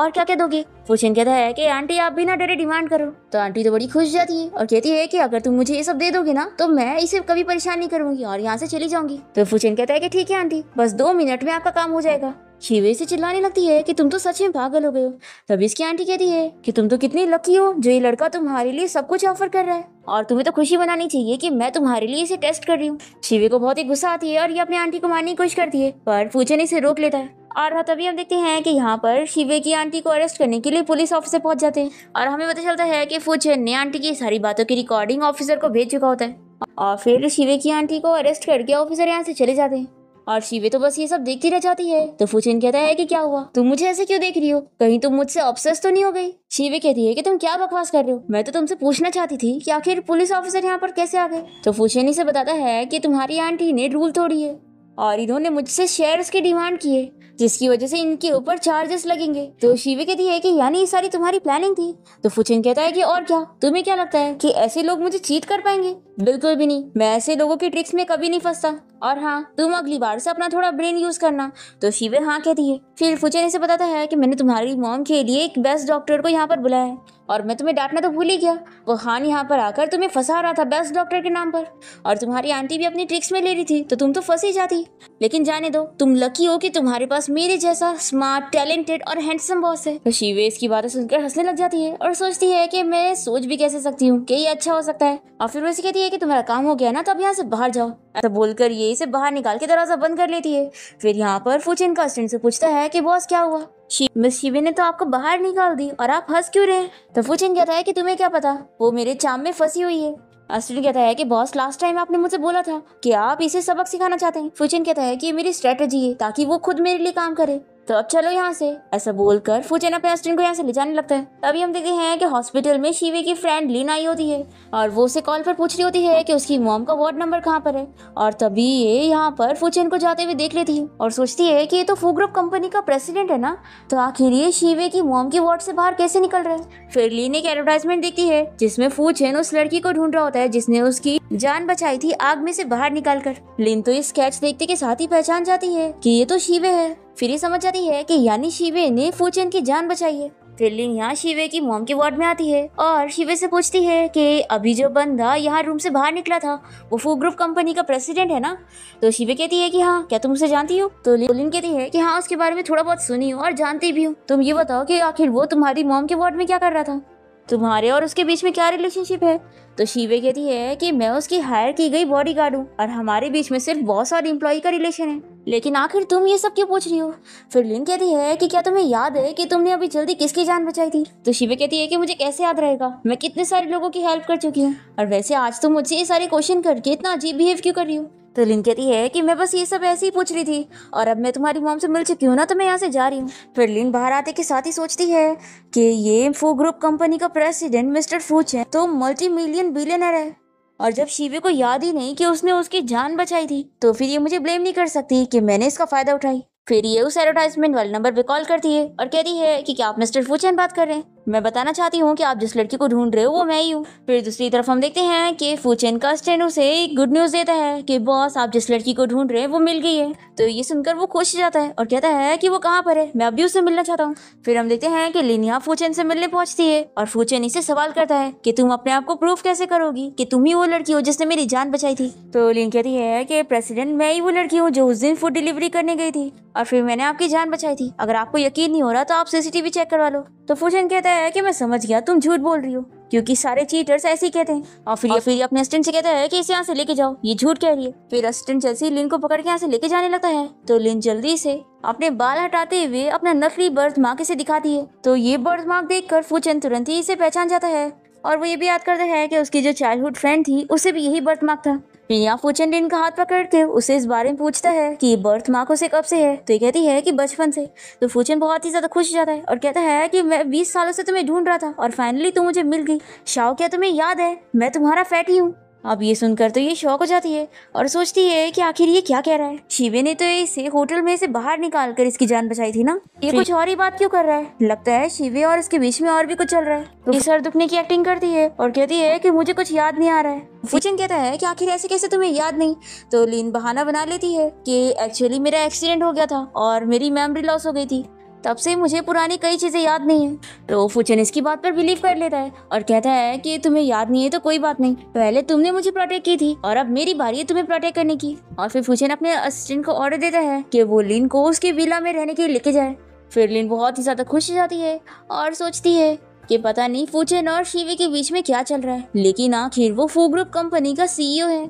Speaker 1: और क्या क्या दोगे फूचेन कहता है कि आंटी आप भी ना डरे डिमांड करो तो आंटी तो बड़ी खुश जाती है और कहती है कि अगर तुम मुझे ये सब दे दोगे ना तो मैं इसे कभी परेशान नहीं करूंगी और यहाँ से चली जाऊंगी तो फूचेन कहता है कि ठीक है आंटी बस दो मिनट में आपका काम हो जाएगा शिवे से चिल्लाने लगती है कि तुम तो सच में पागल हो गए हो तभी इसकी आंटी कहती है कि तुम तो कितनी लकी हो जो ये लड़का तुम्हारे लिए सब कुछ ऑफर कर रहा है और तुम्हें तो खुशी मनानी चाहिए कि मैं तुम्हारे लिए इसे टेस्ट कर रही हूँ शिवे को बहुत ही गुस्सा आती है और ये अपनी आंटी को मारने की कोशिश करती है पर फूचन इसे रोक लेता है और हाँ, तभी हम देखते हैं कि यहाँ पर शिवे की आंटी को अरेस्ट करने के लिए पुलिस ऑफिसर पहुंच जाते हैं और हमें पता चलता है कि फूचन ने आंटी की सारी बातों की रिकॉर्डिंग ऑफिसर को भेज चुका होता है और फिर शिवे की आंटी को अरेस्ट करके ऑफिसर यहाँ से चले जाते हैं और शिवे तो बस ये सब देखती रह जाती है तो फुचिन कहता है कि क्या हुआ तुम मुझे ऐसे क्यों देख रही हो कहीं तुम मुझसे ऑब्सेस तो नहीं हो गई शिवे कहती है कि तुम क्या बकवास कर रहे हो मैं तो तुमसे पूछना चाहती थी कि आखिर पुलिस ऑफिसर यहाँ पर कैसे आ गए तो फुचिन इसे बताता है कि तुम्हारी आंटी ने रूल तोड़ी है और इन्होंने मुझसे शेयर्स की डिमांड किए जिसकी वजह से इनके ऊपर चार्जेस लगेंगे तो शिवे कहती है कि यानी ये सारी तुम्हारी प्लानिंग थी तो फुचिन कहता है कि और क्या तुम्हें क्या लगता है कि ऐसे लोग मुझे चीट कर पाएंगे बिल्कुल भी नहीं मैं ऐसे लोगों की ट्रिक्स में कभी नहीं फंसता और हाँ तुम अगली बार से अपना थोड़ा ब्रेन यूज करना तो शिवे हाँ कहती है फिर ने से बताता तो है कि मैंने तुम्हारी मॉम के लिए एक बेस्ट डॉक्टर को यहाँ पर बुलाया है और मैं तुम्हें डांटना तो भूल ही गया वो खान यहाँ पर आकर तुम्हें फंसा रहा था बेस्ट डॉक्टर के नाम पर और तुम्हारी आंटी भी अपनी ट्रिक्स में ले रही थी तो तुम तो फंस ही जाती लेकिन जाने दो तुम लकी हो कि तुम्हारे पास मेरे जैसा स्मार्ट टैलेंटेड और हैंडसम बॉस है तो शिवे इसकी बातें सुनकर हंसने लग जाती है और सोचती है की मैं सोच भी कैसे सकती हूँ कि ये अच्छा हो सकता है और फिर वैसे कहती है कि तुम्हारा काम हो गया ना तो अब यहाँ से बाहर जाओ ऐसा बोलकर ये इसे बाहर निकाल के दरवाजा बंद कर लेती है फिर यहाँ पर फूचिन का स्टूडेंट से पूछता है कि बॉस क्या हुआ मिस शिवे ने तो आपको बाहर निकाल दी और आप हंस क्यों रहे तो फूचिन कहता है की तुम्हें क्या पता वो मेरे चाम में फंसी हुई है अस्टिन कहता है कि बॉस लास्ट टाइम आपने मुझे बोला था कि आप इसे सबक सिखाना चाहते हैं फूचिन कहता है कि ये मेरी स्ट्रेटजी है ताकि वो खुद मेरे लिए काम करे तो अब चलो यहाँ से ऐसा बोलकर फूचेन अपने हस्बैंड को यहाँ से ले जाने लगता है तभी हम देखते हैं कि हॉस्पिटल में शिवे की फ्रेंड लीना आई होती है और वो उसे कॉल पर पूछ रही होती है कि उसकी मॉम का वार्ड नंबर कहाँ पर है और तभी ये यहाँ पर फूचेन को जाते हुए देख लेती है और सोचती है कि ये तो फू ग्रुप कंपनी का प्रेसिडेंट है ना तो आखिर ये शिवे की मॉम के वार्ड से बाहर कैसे निकल रहे हैं फिर लीन एक एडवर्टाइजमेंट देखती है जिसमें फूचेन उस लड़की को ढूंढ रहा होता है जिसने उसकी जान बचाई थी आग में से बाहर निकालकर लिन तो ये स्केच देखते के साथ ही पहचान जाती है कि ये तो शिवे है फिर ये समझ जाती है कि यानी शिवे ने फूचन की जान बचाई है फिर लिन यहाँ शिवे की मोम के वार्ड में आती है और शिवे से पूछती है कि अभी जो बंदा यहाँ रूम से बाहर निकला था वो फू ग्रुप कंपनी का प्रेसिडेंट है ना तो शिवे कहती है कि हाँ क्या तुम उसे जानती हो तो लिन कहती है कि हाँ उसके बारे में थोड़ा बहुत सुनी हूँ और जानती भी हूँ तुम ये बताओ कि आखिर वो तुम्हारी मोम के वार्ड में क्या कर रहा था तुम्हारे और उसके बीच में क्या रिलेशनशिप है तो शिवे कहती है कि मैं उसकी हायर की गई बॉडी गार्ड हूँ और हमारे बीच में सिर्फ बॉस और इम्प्लॉय का रिलेशन है लेकिन आखिर तुम ये सब क्यों पूछ रही हो फिर लिन कहती है कि क्या तुम्हें याद है कि तुमने अभी जल्दी किसकी जान बचाई थी तो शिवे कहती है कि मुझे कैसे याद रहेगा मैं कितने सारे लोगों की हेल्प कर चुकी हूँ और वैसे आज तुम मुझसे ये सारे क्वेश्चन करके इतना अजीब बिहेव क्यों कर रही हो तो लिन कहती है कि मैं बस ये सब ऐसे ही पूछ रही थी और अब मैं तुम्हारी मोम से मिल चुकी हूँ ना तो मैं यहाँ से जा रही हूँ फिर लिन बाहर आते के साथ ही सोचती है कि ये फो ग्रुप कंपनी का प्रेसिडेंट मिस्टर फूच है तो मल्टी मिलियन बिलियनर है और जब शिवे को याद ही नहीं कि उसने उसकी जान बचाई थी तो फिर ये मुझे ब्लेम नहीं कर सकती कि मैंने इसका फ़ायदा उठाई फिर ये उस एडवर्टाइजमेंट वाले नंबर पे कॉल करती है और कहती है कि क्या आप मिस्टर फूचैन बात कर रहे हैं मैं बताना चाहती हूँ कि आप जिस लड़की को ढूंढ रहे हो वो मैं ही हूँ फिर दूसरी तरफ हम देखते हैं कि फूचेन का स्टैंड उसे गुड न्यूज़ देता है कि बॉस आप जिस लड़की को ढूंढ रहे हैं वो मिल गई है तो ये सुनकर वो खुश जाता है और कहता है कि वो कहाँ पर है मैं अभी उससे मिलना चाहता हूँ फिर हम देखते हैं कि लिनिया फूचेन से मिलने पहुँचती है और फूचेन इसे सवाल करता है कि तुम अपने आप को प्रूफ कैसे करोगी कि तुम ही वो लड़की हो जिसने मेरी जान बचाई थी तो लिन कहती है कि प्रेसिडेंट मैं ही वो लड़की हूँ जो उस दिन फूड डिलीवरी करने गई थी और फिर मैंने आपकी जान बचाई थी अगर आपको यकीन नहीं हो रहा तो आप सीसीटीवी चेक करवा लो तो फूचेन कहता कहता है कि मैं समझ गया तुम झूठ बोल रही हो क्योंकि सारे चीटर्स ऐसे ही कहते हैं और फिर और फिर अपने असिस्टेंट से कहता है कि इसे यहाँ से लेके जाओ ये झूठ कह रही है फिर असिस्टेंट जल्दी लिन को पकड़ के यहाँ से लेके जाने लगता है तो लिन जल्दी से अपने बाल हटाते हुए अपना नकली बर्थ मार्क इसे दिखाती है तो ये बर्थ मार्क देख कर फूचन तुरंत ही इसे पहचान जाता है और वो ये भी याद करता है कि उसकी जो चाइल्डहुड फ्रेंड थी उसे भी यही बर्थ मार्क था प्रिया फूचनडिन का हाथ पकड़ के उसे इस बारे में पूछता है कि बर्थ माँ को से कब से है तो ये कहती है कि बचपन से तो फूचन बहुत ही ज़्यादा खुश हो जाता है और कहता है कि मैं बीस सालों से तुम्हें ढूंढ रहा था और फाइनली तुम तो मुझे मिल गई शाओ क्या तुम्हें याद है मैं तुम्हारा फैटी हूँ अब ये सुनकर तो ये शौक हो जाती है और सोचती है कि आखिर ये क्या कह रहा है शिवे ने तो इसे होटल में से बाहर निकाल कर इसकी जान बचाई थी ना ये कुछ और ही बात क्यों कर रहा है लगता है शिवे और इसके बीच में और भी कुछ चल रहा है तो ये सर दुखने की एक्टिंग करती है और कहती है कि मुझे कुछ याद नहीं आ रहा है फूचन कहता है कि आखिर ऐसे कैसे तुम्हें याद नहीं तो लीन बहाना बना लेती है कि एक्चुअली मेरा एक्सीडेंट हो गया था और मेरी मेमोरी लॉस हो गई थी तब से मुझे पुरानी कई चीज़ें याद नहीं है तो फुचन इसकी बात पर बिलीव कर लेता है और कहता है कि तुम्हें याद नहीं है तो कोई बात नहीं पहले तुमने मुझे प्रोटेक्ट की थी और अब मेरी बारी है तुम्हें प्रोटेक्ट करने की और फिर फुचन अपने असिस्टेंट को ऑर्डर देता है कि वो लिन को उसके विला में रहने के लिए लेके जाए फिर लिन बहुत ही ज़्यादा खुश हो जाती है और सोचती है कि पता नहीं फूचन और शिवे के बीच में क्या चल रहा है लेकिन आखिर वो फू ग्रुप कंपनी का सीईओ है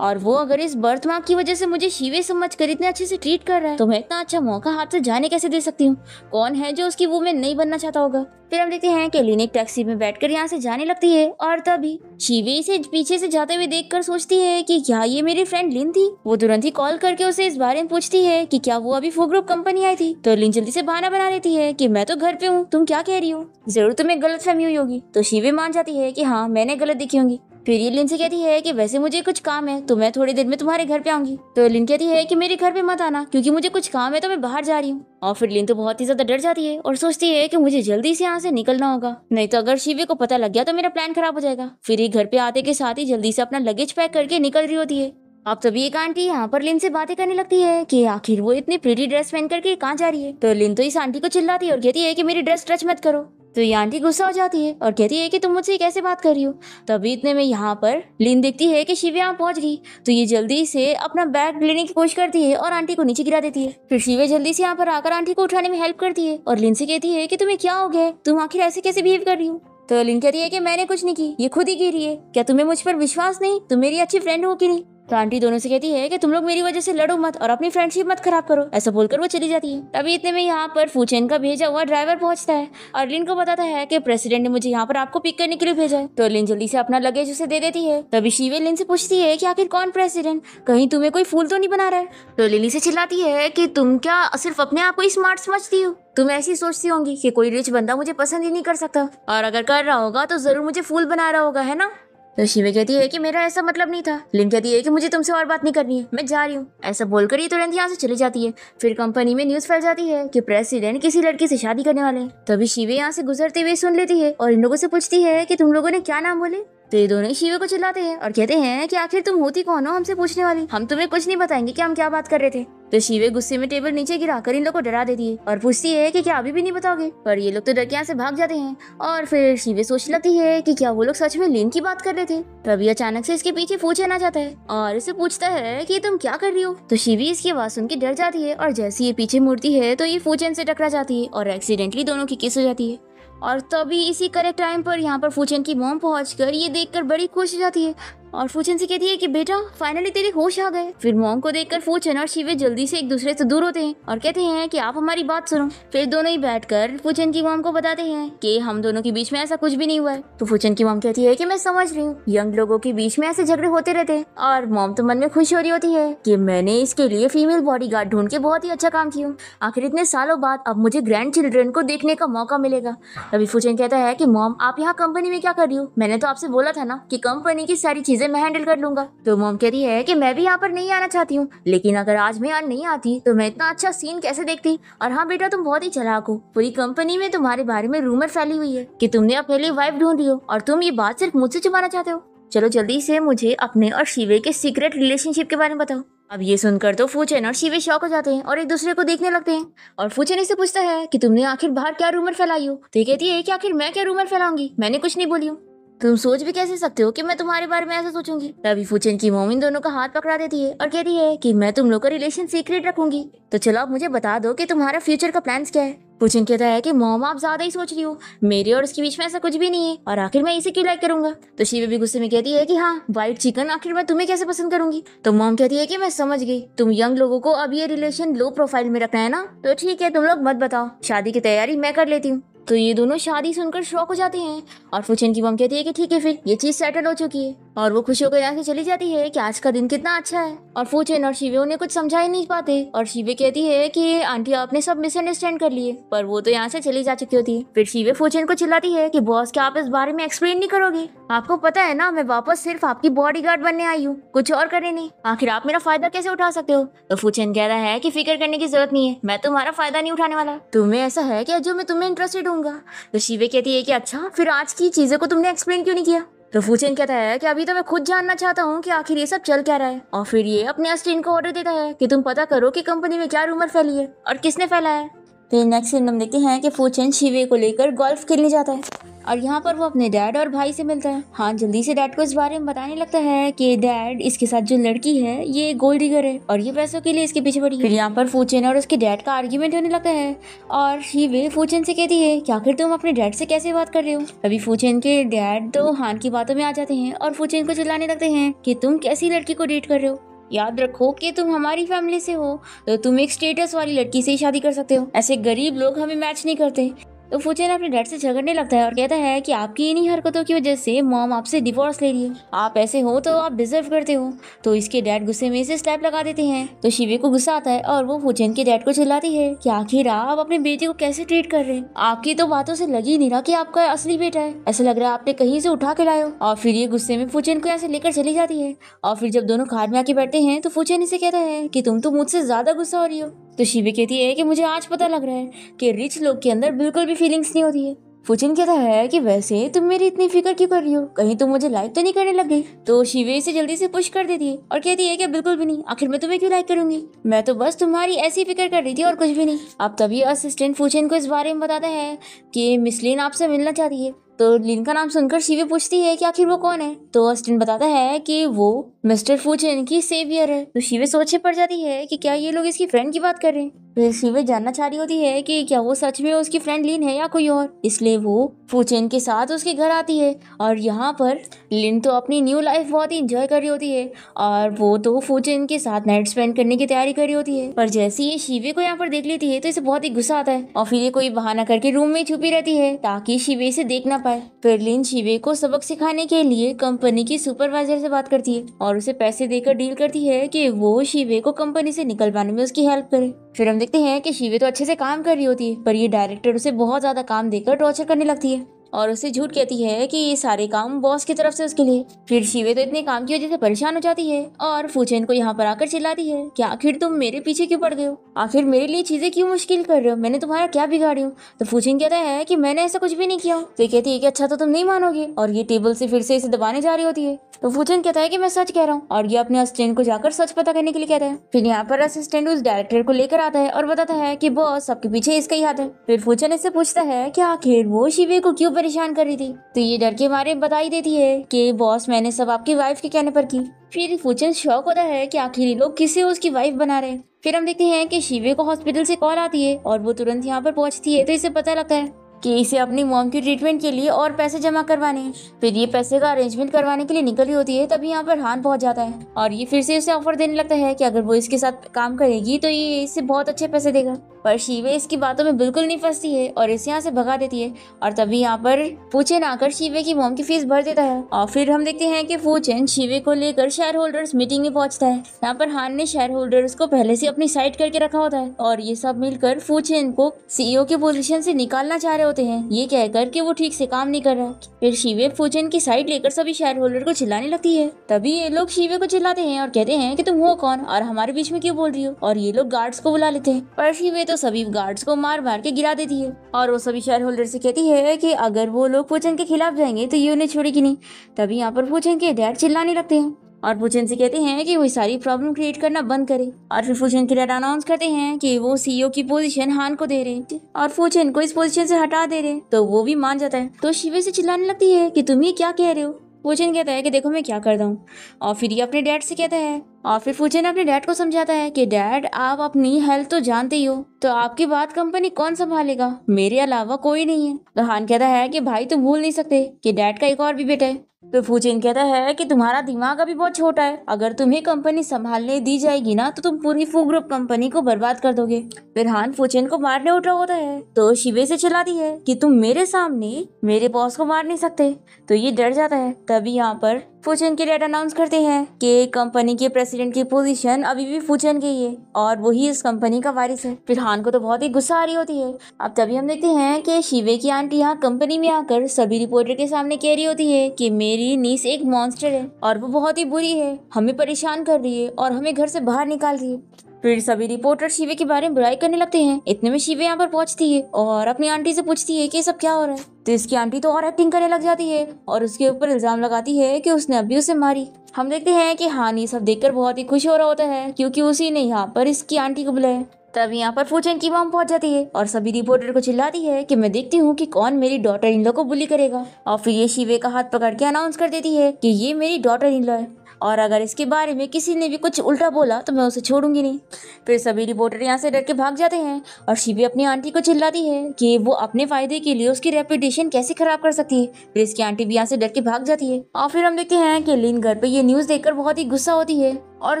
Speaker 1: और वो अगर इस बर्थ मार्क की वजह से मुझे शिवे समझ कर इतने अच्छे से ट्रीट कर रहा है तो मैं इतना अच्छा मौका हाथ से जाने कैसे दे सकती हूँ कौन है जो उसकी वो में नहीं बनना चाहता होगा फिर हम देखते हैं कि लीनिक टैक्सी में बैठकर यहाँ से जाने लगती है और तभी शिवे इसे पीछे से जाते हुए देखकर सोचती है कि क्या ये मेरी फ्रेंड लिन थी वो तुरंत ही कॉल करके उसे इस बारे में पूछती है कि क्या वो अभी फो ग्रुप कंपनी आई थी तो लिन जल्दी से बहाना बना लेती है कि मैं तो घर पे हूँ तुम क्या कह रही हो जरूर तुम्हें गलत फहमी हुई होगी तो शिवे मान जाती है की हाँ मैंने गलत दिखी होंगी फिर ये लिन से कहती है कि वैसे मुझे कुछ काम है तो मैं थोड़ी देर में तुम्हारे घर पे आऊंगी तो लिन कहती है कि मेरे घर पे मत आना क्योंकि मुझे कुछ काम है तो मैं बाहर जा रही हूँ और फिर लिन तो बहुत ही ज्यादा डर जाती है और सोचती है कि मुझे जल्दी से यहाँ से निकलना होगा नहीं तो अगर शिवे को पता लग गया तो मेरा प्लान खराब हो जाएगा फिर ये घर पे आते के साथ ही जल्दी से अपना लगेज पैक करके निकल रही होती है अब तभी तो एक आंटी यहाँ पर लिन से बातें करने लगती है कि आखिर वो इतनी प्रीटी ड्रेस पहन करके कहाँ जा रही है तो लिन तो इस आंटी को चिल्लाती है और कहती है कि मेरी ड्रेस टच मत करो तो ये आंटी गुस्सा हो जाती है और कहती है कि तुम मुझसे कैसे बात कर रही हो तभी इतने में यहाँ पर लिन देखती है कि शिव यहाँ पहुंच गई तो ये जल्दी से अपना बैग लेने की कोशिश करती है और आंटी को नीचे गिरा देती है फिर शिवे जल्दी से यहाँ पर आकर आंटी को उठाने में हेल्प करती है और लिन से कहती है की तुम्हें क्या हो गया तुम आखिर ऐसे कैसे बिहेव कर रही हो तो लिन कहती है की मैंने कुछ नहीं की ये खुद ही गिरी है क्या तुम्हें मुझ पर विश्वास नहीं तुम मेरी अच्छी फ्रेंड हो कि नहीं तो आंटी दोनों से कहती है कि तुम लोग मेरी वजह से लड़ो मत और अपनी फ्रेंडशिप मत खराब करो ऐसा बोलकर वो चली जाती है तभी इतने में यहाँ पर फूचेन का भेजा हुआ ड्राइवर पहुंचता है और लिन को बताता है कि प्रेसिडेंट ने मुझे यहाँ पर आपको पिक करने के लिए भेजा है तो लिन जल्दी से अपना लगेज उसे दे देती है तभी शिवे लिन से पूछती है की आखिर कौन प्रेसिडेंट कहीं तुम्हें कोई फूल तो नहीं बना रहा है तो लिली से चिल्लाती है की तुम क्या सिर्फ अपने आप को स्मार्ट समझती हो तुम ऐसी सोचती होंगी कि कोई रिच बंदा मुझे पसंद ही नहीं कर सकता और अगर कर रहा होगा तो जरूर मुझे फूल बना रहा होगा है ना तो शिवे कहती है कि मेरा ऐसा मतलब नहीं था लिन कहती है कि मुझे तुमसे और बात नहीं करनी है मैं जा रही हूँ ऐसा बोलकर ये तुरंत यहाँ से चली जाती है फिर कंपनी में न्यूज फैल जाती है कि प्रेसिडेंट किसी लड़की से शादी करने वाले हैं तभी शिवे यहाँ से गुजरते हुए सुन लेती है और इन लोगों से पूछती है कि तुम लोगों ने क्या नाम बोले तो ये दोनों ही शिवे को चिल्लाते हैं और कहते हैं कि आखिर तुम होती कौन हो हमसे पूछने वाली हम तुम्हें कुछ नहीं बताएंगे कि हम क्या बात कर रहे थे तो शिवे गुस्से में टेबल नीचे गिरा कर इन लोग को डरा देती है और पूछती है कि क्या अभी भी नहीं बताओगे पर ये लोग तो डर के यहाँ से भाग जाते हैं और फिर शिवे सोच लगती है कि क्या वो लोग सच में लीन की बात कर रहे थे तभी अचानक से इसके पीछे फूचे आना जाता है और इसे पूछता है कि तुम क्या कर रही हो तो शिवी इसकी आवाज सुन के डर जाती है और जैसे ये पीछे मुड़ती है तो ये फूचन से टकरा जाती है और एक्सीडेंटली दोनों की किस हो जाती है और तभी इसी करेक्ट टाइम पर यहाँ पर फूचन की मोम पहुँच कर ये देख कर बड़ी खुश हो जाती है और फूचन से कहती है कि बेटा फाइनली तेरे होश आ गए फिर मोंग को देखकर फूचन और शिवे जल्दी से एक दूसरे से दूर होते हैं और कहते हैं कि आप हमारी बात सुनो फिर दोनों ही बैठकर फूचन की मोम को बताते हैं कि हम दोनों के बीच में ऐसा कुछ भी नहीं हुआ है तो फूचन की मोम कहती है की मैं समझ रही हूँ यंग लोगों के बीच में ऐसे झगड़े होते रहते हैं और मोम तो मन में खुश हो रही होती है की मैंने इसके लिए फीमेल बॉडी गार्ड ढूंढ के बहुत ही अच्छा काम किया आखिर इतने सालों बाद अब मुझे ग्रैंड चिल्ड्रन को देखने का मौका मिलेगा तभी फूचन कहता है की मोम आप यहाँ कंपनी में क्या कर रही हो मैंने तो आपसे बोला था ना की कंपनी की सारी चीजें चीजें मैं हैंडल कर लूंगा तो मोम रही है कि मैं भी यहाँ पर नहीं आना चाहती हूँ लेकिन अगर आज मैं यहाँ नहीं आती तो मैं इतना अच्छा सीन कैसे देखती और हाँ बेटा तुम बहुत ही चलाक हो पूरी कंपनी में तुम्हारे बारे में रूमर फैली हुई है की तुमने अपने लिए वाइफ ढूंढ ली हो और तुम ये बात सिर्फ मुझसे छुपाना चाहते हो चलो जल्दी से मुझे अपने और शिवे के सीक्रेट रिलेशनशिप के बारे में बताओ अब ये सुनकर तो फूचन और शिवे शौक हो जाते हैं और एक दूसरे को देखने लगते हैं और फूचन इसे पूछता है कि तुमने आखिर बाहर क्या रूमर फैलाई हो तो ये कहती है कि आखिर मैं क्या रूमर फैलाऊंगी मैंने कुछ नहीं बोली हूँ तुम सोच भी कैसे सकते हो कि मैं तुम्हारे बारे में ऐसा सोचूंगी तभी फूचन की मोमिन दोनों का हाथ पकड़ा देती है और कहती है कि मैं तुम लोग का रिलेशन सीक्रेट रखूंगी तो चलो आप मुझे बता दो कि तुम्हारा फ्यूचर का प्लान क्या है पूछन कहता है कि मोम आप ज्यादा ही सोच रही हो मेरे और उसके बीच में ऐसा कुछ भी नहीं है और आखिर मैं इसे क्यों लाइक करूंगा तो शिवे भी गुस्से में कहती है की हाँ व्हाइट चिकन आखिर मैं तुम्हें कैसे पसंद करूंगी तो मोम कहती है की मैं समझ गई तुम यंग लोगों को अब ये रिलेशन लो प्रोफाइल में रखना है ना तो ठीक है तुम लोग मत बताओ शादी की तैयारी मैं कर लेती हूँ तो ये दोनों शादी सुनकर शौक हो जाते हैं और फुचन की मम कहती है कि ठीक है फिर ये चीज सेटल हो चुकी है और वो खुश होकर यहाँ से चली जाती है कि आज का दिन कितना अच्छा है और फुचन और शिवे उन्हें कुछ समझा ही नहीं पाते और शिवे कहती है कि आंटी आपने सब मिसअंडरस्टैंड कर लिए पर वो तो यहाँ से चली जा चुकी होती है फिर शिवे फुचन को चिल्लाती है की बॉस क्या आप इस बारे में एक्सप्लेन नहीं करोगे आपको पता है ना मैं वापस सिर्फ आपकी बॉडी गार्ड बनने आई हूँ कुछ और करने नहीं आखिर आप मेरा फायदा कैसे उठा सकते हो तो फुचन कह रहा है की फिक्र करने की जरूरत नहीं है मैं तुम्हारा फायदा नहीं उठाने वाला तुम्हें ऐसा है की जो मैं तुम्हें इंटरेस्टेड हूँ जाऊंगा तो शिवे कहती है कि अच्छा फिर आज की चीज़ें को तुमने एक्सप्लेन क्यों नहीं किया तो फूचेन कहता है कि अभी तो मैं खुद जानना चाहता हूँ कि आखिर ये सब चल क्या रहा है और फिर ये अपने असिस्टेंट को ऑर्डर देता है कि तुम पता करो कि कंपनी में क्या रूमर फैली है और किसने फैलाया है फिर नेक्स्ट सीन हम देखते हैं कि फूचेन शिवे को लेकर गोल्फ खेलने जाता है और यहाँ पर वो अपने डैड और भाई से मिलता है हाँ जल्दी से डैड को इस बारे में बताने लगता है कि डैड इसके साथ जो लड़की है ये गोल्ड डिगर है और ये पैसों के लिए इसके पीछे पड़ी फिर यहाँ पर फूचन और उसके डैड का आर्ग्यूमेंट होने लगता है और ही वे फूचन से कहती है क्या आखिर तुम अपने डैड से कैसे बात कर रहे हो अभी फूचन के डैड तो हान की बातों में आ जाते हैं और फूचन को चिल्लाने लगते हैं कि तुम कैसी लड़की को डेट कर रहे हो याद रखो कि तुम हमारी फैमिली से हो तो तुम एक स्टेटस वाली लड़की से ही शादी कर सकते हो ऐसे गरीब लोग हमें मैच नहीं करते तो फुचेन अपने डैड से झगड़ने लगता है और कहता है कि आपकी इन्हीं हरकतों की वजह से मॉम आपसे डिवोर्स ले रही है आप ऐसे हो तो आप डिजर्व करते हो तो इसके डैड गुस्से में इसे स्लैप लगा देते हैं तो शिवे को गुस्सा आता है और वो फुचेन के डैड को चिल्लाती है कि आखिर आप अपने बेटे को कैसे ट्रीट कर रहे हैं आपकी तो बातों से लगी नहीं रहा की आपका असली बेटा है ऐसा लग रहा है आपने कहीं से उठा के लाओ और फिर ये गुस्से में फुचेन को ऐसे लेकर चली जाती है और फिर जब दोनों खाट में आके बैठते हैं तो फुचेन इसे कहता है की तुम तो मुझसे ज्यादा गुस्सा हो रही हो तो शिवी कहती है कि मुझे आज पता लग रहा है कि रिच लोग के अंदर बिल्कुल भी फीलिंग्स नहीं होती है फुचिन कहता है कि वैसे तुम मेरी इतनी फिक्र क्यों कर रही हो कहीं तुम मुझे लाइक तो नहीं करने लग गई तो शिवे इसे जल्दी से पुश कर देती है और कहती है कि बिल्कुल भी नहीं आखिर मैं तुम्हें क्यों लाइक करूंगी मैं तो बस तुम्हारी ऐसी फिक्र कर रही थी और कुछ भी नहीं अब तभी असिस्टेंट फुचिन को इस बारे में बताता है कि मिसलिन आपसे मिलना चाहती है तो लिन का नाम सुनकर शिवी पूछती है कि आखिर वो कौन है तो अस्टिन बताता है कि वो मिस्टर फूचन की सेवियर है तो शिवी सोचे पड़ जाती है कि क्या ये लोग इसकी फ्रेंड की बात कर रहे हैं शिवे जानना चाह रही होती है कि क्या वो सच में उसकी फ्रेंड लिन है या कोई और इसलिए वो फूचेन के साथ उसके घर आती है और यहाँ पर लिन तो अपनी न्यू लाइफ बहुत ही इंजॉय कर रही होती है और वो तो फूचेन के साथ नाइट स्पेंड करने की तैयारी कर रही होती है पर जैसे ये शिवे को यहाँ पर देख लेती है तो इसे बहुत ही गुस्सा आता है और फिर ये कोई बहाना करके रूम में छुपी रहती है ताकि शिवे इसे देख ना पाए फिर लिन शिवे को सबक सिखाने के लिए कंपनी की सुपरवाइजर से बात करती है और उसे पैसे देकर डील करती है कि वो शिवे को कंपनी से निकल पाने में उसकी हेल्प करे फिर हम देखते हैं कि शिवे तो अच्छे से काम कर रही होती है पर ये डायरेक्टर उसे बहुत ज़्यादा काम देकर टॉर्चर करने लगती है और उसे झूठ कहती है कि ये सारे काम बॉस की तरफ से उसके लिए फिर शिवे तो इतने काम की वजह से परेशान हो जाती है और फूचैन को यहाँ पर आकर चिल्लाती है क्या आखिर तुम मेरे पीछे क्यों पड़ गए हो आखिर मेरे लिए चीजें क्यों मुश्किल कर रहे हो मैंने तुम्हारा क्या बिगाड़ी हूँ तो फूचैन कहता है की मैंने ऐसा कुछ भी नहीं किया तो ये कहती है की अच्छा तो तुम नहीं मानोगे और ये टेबल से फिर से इसे दबाने जा रही होती है तो फूचन कहता है की मैं सच कह रहा हूँ और ये अपने असिस्टेंट को जाकर सच पता करने के लिए कहता है फिर यहाँ पर असिस्टेंट उस डायरेक्टर को लेकर आता है और बताता है की बॉस सबके पीछे इसका ही हाथ है फिर फूचन इससे पूछता है की आखिर वो शिवे को क्यों परेशान कर रही थी तो ये डर के मारे बताई देती है कि बॉस मैंने सब आपकी वाइफ के कहने पर की फिर फूचन शौक होता है कि आखिर लोग किसे उसकी वाइफ बना रहे फिर हम देखते हैं कि शिवे को हॉस्पिटल से कॉल आती है और वो तुरंत यहाँ पर पहुँचती है तो इसे पता लगता है कि इसे अपनी मॉम की ट्रीटमेंट के लिए और पैसे जमा करवाने हैं फिर ये पैसे का अरेंजमेंट करवाने के लिए निकल रही होती है तभी यहाँ पर हान पहुँच जाता है और ये फिर से उसे ऑफर देने लगता है कि अगर वो इसके साथ काम करेगी तो ये इसे बहुत अच्छे पैसे देगा पर शिवे इसकी बातों में बिल्कुल नहीं फंसती है और इसे यहाँ से भगा देती है और तभी यहाँ पर पूछेन आकर शिवे की मोम की फीस भर देता है और फिर हम देखते हैं कि पूछेन शिवे को लेकर शेयर होल्डर्स मीटिंग में पहुंचता है यहाँ पर हान ने शेयर होल्डर्स को पहले से अपनी साइड करके रखा होता है और ये सब मिलकर फूचेन को सीईओ की पोजिशन से निकालना चाह रहे होते होते हैं ये कहकर कि वो ठीक से काम नहीं कर रहा फिर शिवे फूचन की साइड लेकर सभी शेयर होल्डर को चिल्लाने लगती है तभी ये लोग शिवे को चिल्लाते हैं और कहते हैं कि तुम हो कौन और हमारे बीच में क्यों बोल रही हो और ये लोग गार्ड्स को बुला लेते हैं पर शिवे तो सभी गार्ड्स को मार मार के गिरा देती है और वो सभी शेयर होल्डर से कहती है की अगर वो लोग फूचन के खिलाफ जाएंगे तो ये उन्हें छोड़ेगी नहीं तभी यहाँ पर फूचन के डैड चिल्लाने लगते हैं और भूषण से कहते हैं कि वो सारी प्रॉब्लम क्रिएट करना बंद करे और फिर फूचन के डेड अनाउंस करते हैं कि वो सीईओ की पोजीशन हान को दे रहे और फूचन को इस पोजीशन से हटा दे रहे तो वो भी मान जाता है तो शिवे से चिल्लाने लगती है कि तुम ये क्या कह रहे हो फूचन कहता है कि देखो मैं क्या रहा हूँ और फिर ये अपने डैड से कहता है और फिर फूचन अपने डैड को समझाता है कि डैड आप अपनी हेल्थ तो जानते ही हो तो आपकी बात कंपनी कौन संभालेगा मेरे अलावा कोई नहीं है तो हान कहता है कि भाई तुम भूल नहीं सकते कि डैड का एक और भी बेटा है तो फूचिन कहता है कि तुम्हारा दिमाग अभी बहुत छोटा है अगर तुम्हें कंपनी संभालने दी जाएगी ना तो तुम पूरी फू ग्रुप कंपनी को बर्बाद कर दोगे फिर हान फूचिन को मारने उठा होता है तो शिवे से दी है कि तुम मेरे सामने मेरे बॉस को मार नहीं सकते तो ये डर जाता है तभी यहाँ पर फूचन के डेट अनाउंस करते हैं कि कंपनी के प्रेसिडेंट की पोजीशन अभी भी फूचन की है और वही इस कंपनी का वारिस है फिरहान को तो बहुत ही गुस्सा आ रही होती है अब तभी हम देखते हैं कि शिवे की आंटी यहाँ कंपनी में आकर सभी रिपोर्टर के सामने कह रही होती है कि मेरी नीस एक मॉन्स्टर है और वो बहुत ही बुरी है हमें परेशान कर रही है और हमें घर से बाहर निकाल रही है फिर सभी रिपोर्टर शिवे के बारे में बुराई करने लगते हैं इतने में शिवे यहाँ पर पहुँचती है और अपनी आंटी से पूछती है कि सब क्या हो रहा है तो इसकी आंटी तो और एक्टिंग करने लग जाती है और उसके ऊपर इल्जाम लगाती है कि उसने अभी उसे मारी हम देखते हैं कि हानि सब देखकर बहुत ही खुश हो रहा होता है क्योंकि उसी ने यहाँ पर इसकी आंटी को बुलाया तब यहाँ पर फूचन की मॉम पहुंच जाती है और सभी रिपोर्टर को चिल्लाती है कि मैं देखती हूँ कि कौन मेरी डॉटर इन लॉ को बुली करेगा और फिर ये शिवे का हाथ पकड़ के अनाउंस कर देती है कि ये मेरी डॉटर इन लॉ है और अगर इसके बारे में किसी ने भी कुछ उल्टा बोला तो मैं उसे छोड़ूंगी नहीं फिर सभी रिपोर्टर यहाँ से डर के भाग जाते हैं और शिवी अपनी आंटी को चिल्लाती है कि वो अपने फ़ायदे के लिए उसकी रेपुटेशन कैसे ख़राब कर सकती है फिर इसकी आंटी भी यहाँ से डर के भाग जाती है और फिर हम देखते हैं कि लिन घर पर यह न्यूज़ देखकर बहुत ही गुस्सा होती है और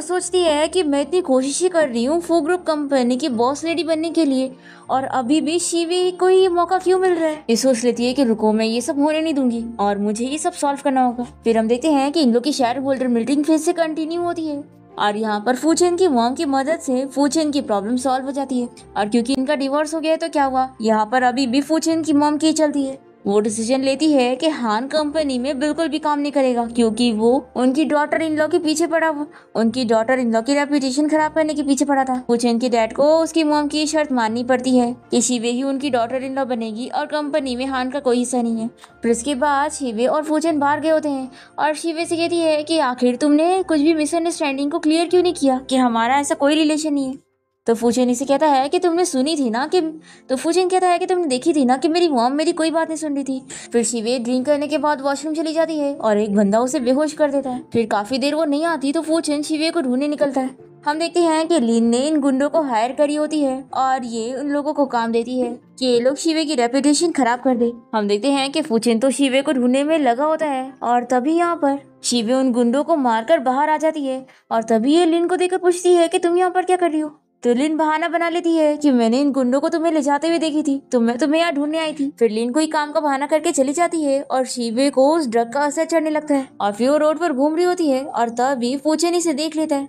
Speaker 1: सोचती है कि मैं इतनी कोशिश ही कर रही हूँ फू ग्रुप कंपनी की बॉस लेडी बनने के लिए और अभी भी शिवी को ही ये मौका क्यों मिल रहा है ये सोच लेती है कि रुको मैं ये सब होने नहीं दूंगी और मुझे ये सब सॉल्व करना होगा फिर हम देखते हैं कि इन लोग की शेयर होल्डर मीटिंग फिर से कंटिन्यू होती है और यहाँ पर फूचन की मॉम की मदद से फूचन की प्रॉब्लम सॉल्व हो जाती है और क्योंकि इनका डिवोर्स हो गया है तो क्या हुआ यहाँ पर अभी भी फूचन की मॉम की चलती है वो डिसीजन लेती है कि हान कंपनी में बिल्कुल भी काम नहीं करेगा क्योंकि वो उनकी डॉटर इन लॉ के पीछे पड़ा हुआ उनकी डॉटर इन लॉ की रेपुटेशन खराब करने के पीछे पड़ा था कुछ इनके डैड को उसकी मोम की शर्त माननी पड़ती है कि शिवे ही उनकी डॉटर इन लॉ बनेगी और कंपनी में हान का कोई हिस्सा नहीं है फिर इसके बाद शिवे और फूचन बाहर गए होते हैं और शिवे से कहती है कि आखिर तुमने कुछ भी मिसअंडरस्टैंडिंग को क्लियर क्यों नहीं किया कि हमारा ऐसा कोई रिलेशन नहीं है तो फूचेन इसे कहता है कि तुमने सुनी थी ना कि तो फूचेन कहता है कि तुमने देखी थी ना कि मेरी मॉम मेरी कोई बात नहीं सुन रही थी फिर शिवे ड्रिंक करने के बाद वॉशरूम चली जाती है और एक बंदा उसे बेहोश कर देता है फिर काफी देर वो नहीं आती तो फूचेन शिवे को ढूंढने निकलता है हम देखते हैं कि लिन ने इन गुंडों को हायर करी होती है और ये उन लोगों को काम देती है कि ये लोग शिवे की रेपुटेशन खराब कर दे हम देखते हैं कि फूचिन तो शिवे को ढूंढने में लगा होता है और तभी यहाँ पर शिवे उन गुंडों को मारकर बाहर आ जाती है और तभी ये लिन को देखकर पूछती है कि तुम यहाँ पर क्या कर रही हो तो लिन बहाना बना लेती है कि मैंने इन गुंडों को तुम्हें ले जाते हुए देखी थी तो मैं तुम्हें यहाँ ढूंढने आई थी फिर लिन कोई काम का बहाना करके चली जाती है और शिवे को उस ड्रग का असर चढ़ने लगता है और फिर वो रोड पर घूम रही होती है और तभी पूछनी से देख लेता है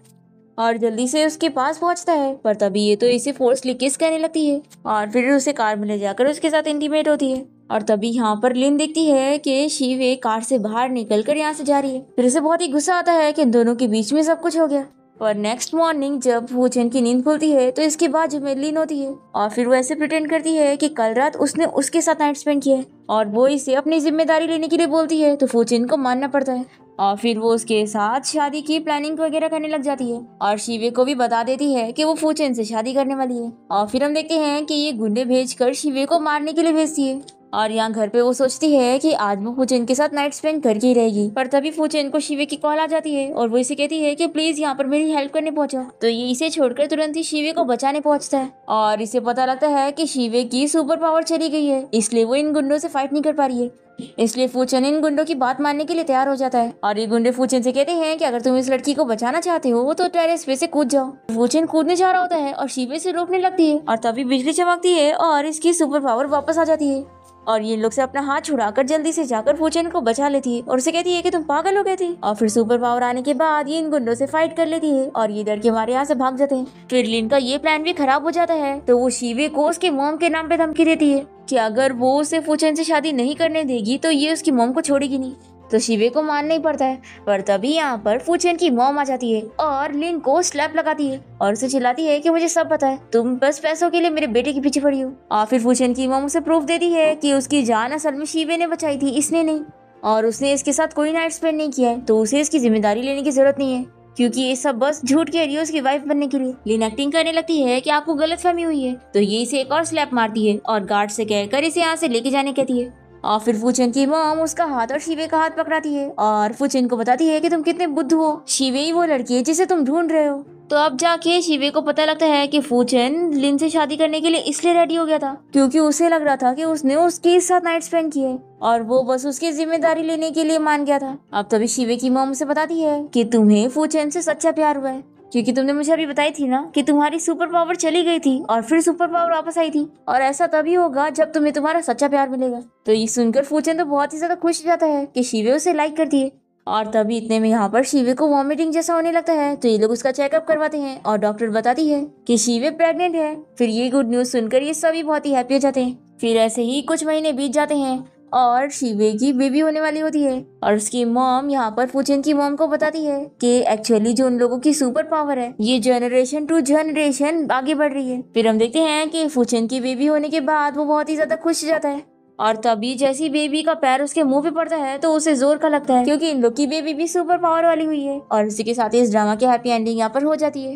Speaker 1: और जल्दी से उसके पास पहुंचता है पर तभी ये तो इसे फोर्सली किस कहने लगती है और फिर उसे कार में ले जाकर उसके साथ इंटीमेट होती है और तभी यहाँ पर लिन देखती है कि शिव एक कार से बाहर निकल कर यहाँ से जा रही है फिर उसे बहुत ही गुस्सा आता है कि दोनों के बीच में सब कुछ हो गया पर नेक्स्ट मॉर्निंग जब हुचेन की नींद खुलती है तो इसके बाद जुमेलिन होती है और फिर वो ऐसे प्रिटेंड करती है कि कल रात उसने उसके साथ नाइट स्पेंड किया है और वो इसे अपनी जिम्मेदारी लेने के लिए बोलती है तो फूचेन को मानना पड़ता है और फिर वो उसके साथ शादी की प्लानिंग वगैरह करने लग जाती है और शिवे को भी बता देती है कि वो फूचेन से शादी करने वाली है और फिर हम देखते हैं कि ये गुंडे भेजकर शिवे को मारने के लिए भेजती है और यहाँ घर पे वो सोचती है कि आज वो फूचेन के साथ नाइट स्पेंड करके ही रहेगी पर तभी फूचेन को शिवे की कॉल आ जाती है और वो इसे कहती है कि प्लीज यहाँ पर मेरी हेल्प करने पहुंचो तो ये इसे छोड़कर तुरंत ही शिवे को बचाने पहुंचता है और इसे पता लगता है कि शिवे की सुपर पावर चली गई है इसलिए वो इन गुंडों से फाइट नहीं कर पा रही है इसलिए फूचन इन गुंडों की बात मानने के लिए तैयार हो जाता है और ये गुंडे फूचन से कहते हैं कि अगर तुम इस लड़की को बचाना चाहते हो तो टेरेस पे से कूद जाओ फूचन कूदने जा रहा होता है और शिवे से रोकने लगती है और तभी बिजली चमकती है और इसकी सुपर पावर वापस आ जाती है और ये लोग से अपना हाथ छुड़ाकर जल्दी से जाकर फूचन को बचा लेती है और उसे कहती है कि तुम पागल हो गए थे और फिर सुपर पावर आने के बाद ये इन गुंडों से फाइट कर लेती है और ये डर के मारे यहाँ से भाग जाते हैं फिर लिन का ये प्लान भी खराब हो जाता है तो वो शिवे को उसके मोम के नाम पे धमकी देती है कि अगर वो उसे फूचन से शादी नहीं करने देगी तो ये उसकी मोम को छोड़ेगी नहीं तो शिवे को मानना ही पड़ता है पर तभी यहाँ पर फूचेन की मोम आ जाती है और लिंग को स्लैप लगाती है और उसे चिल्लाती है कि मुझे सब पता है तुम बस पैसों के लिए मेरे बेटे के पीछे पड़ी हो और फिर फूचेन की मोम उसे प्रूफ देती है कि उसकी जान असल में शिवे ने बचाई थी इसने नहीं और उसने इसके साथ कोई नाइट स्पेंड नहीं किया है तो उसे इसकी जिम्मेदारी लेने की जरूरत नहीं है क्योंकि ये सब बस झूठ के रियो उसकी वाइफ बनने के लिए लिन एक्टिंग करने लगती है कि आपको गलत फहमी हुई है तो ये इसे एक और स्लैप मारती है और गार्ड से कहकर इसे यहाँ से लेके जाने कहती है और फिर फूचन की मोम उसका हाथ और शिवे का हाथ पकड़ाती है और फूचन को बताती है कि तुम कितने बुद्ध हो शिवे ही वो लड़की है जिसे तुम ढूंढ रहे हो तो अब जाके शिवे को पता लगता है कि फूचन लिन से शादी करने के लिए इसलिए रेडी हो गया था क्योंकि उसे लग रहा था कि उसने उसके साथ नाइट स्पेंड किए और वो बस उसकी जिम्मेदारी लेने के लिए मान गया था अब तभी शिवे की मोम उसे बताती है कि तुम्हें फूचन से सच्चा प्यार हुआ है क्योंकि तुमने मुझे अभी बताई थी ना कि तुम्हारी सुपर पावर चली गई थी और फिर सुपर पावर वापस आई थी और ऐसा तभी होगा जब तुम्हें तुम्हारा सच्चा प्यार मिलेगा तो ये सुनकर फूचन तो बहुत ही ज्यादा खुश हो जाता है कि शिवे उसे लाइक करती है और तभी इतने में यहाँ पर शिवे को वॉमिटिंग जैसा होने लगता है तो ये लोग उसका चेकअप करवाते हैं और डॉक्टर बताती है कि शिवे प्रेग्नेंट है फिर ये गुड न्यूज सुनकर ये सभी बहुत ही हैप्पी हो जाते हैं फिर ऐसे ही कुछ महीने बीत जाते हैं और शिवे की बेबी होने वाली होती है और उसकी मॉम यहाँ पर फूचन की मॉम को बताती है कि एक्चुअली जो उन लोगों की सुपर पावर है ये जनरेशन टू जनरेशन आगे बढ़ रही है फिर हम देखते हैं कि फूचन की बेबी होने के बाद वो बहुत ही ज्यादा खुश जाता है और तभी जैसी बेबी का पैर उसके मुंह पे पड़ता है तो उसे जोर का लगता है क्योंकि इन लोग की बेबी भी सुपर पावर वाली हुई है और उसी के साथ ही इस ड्रामा की हैप्पी एंडिंग यहाँ पर हो जाती है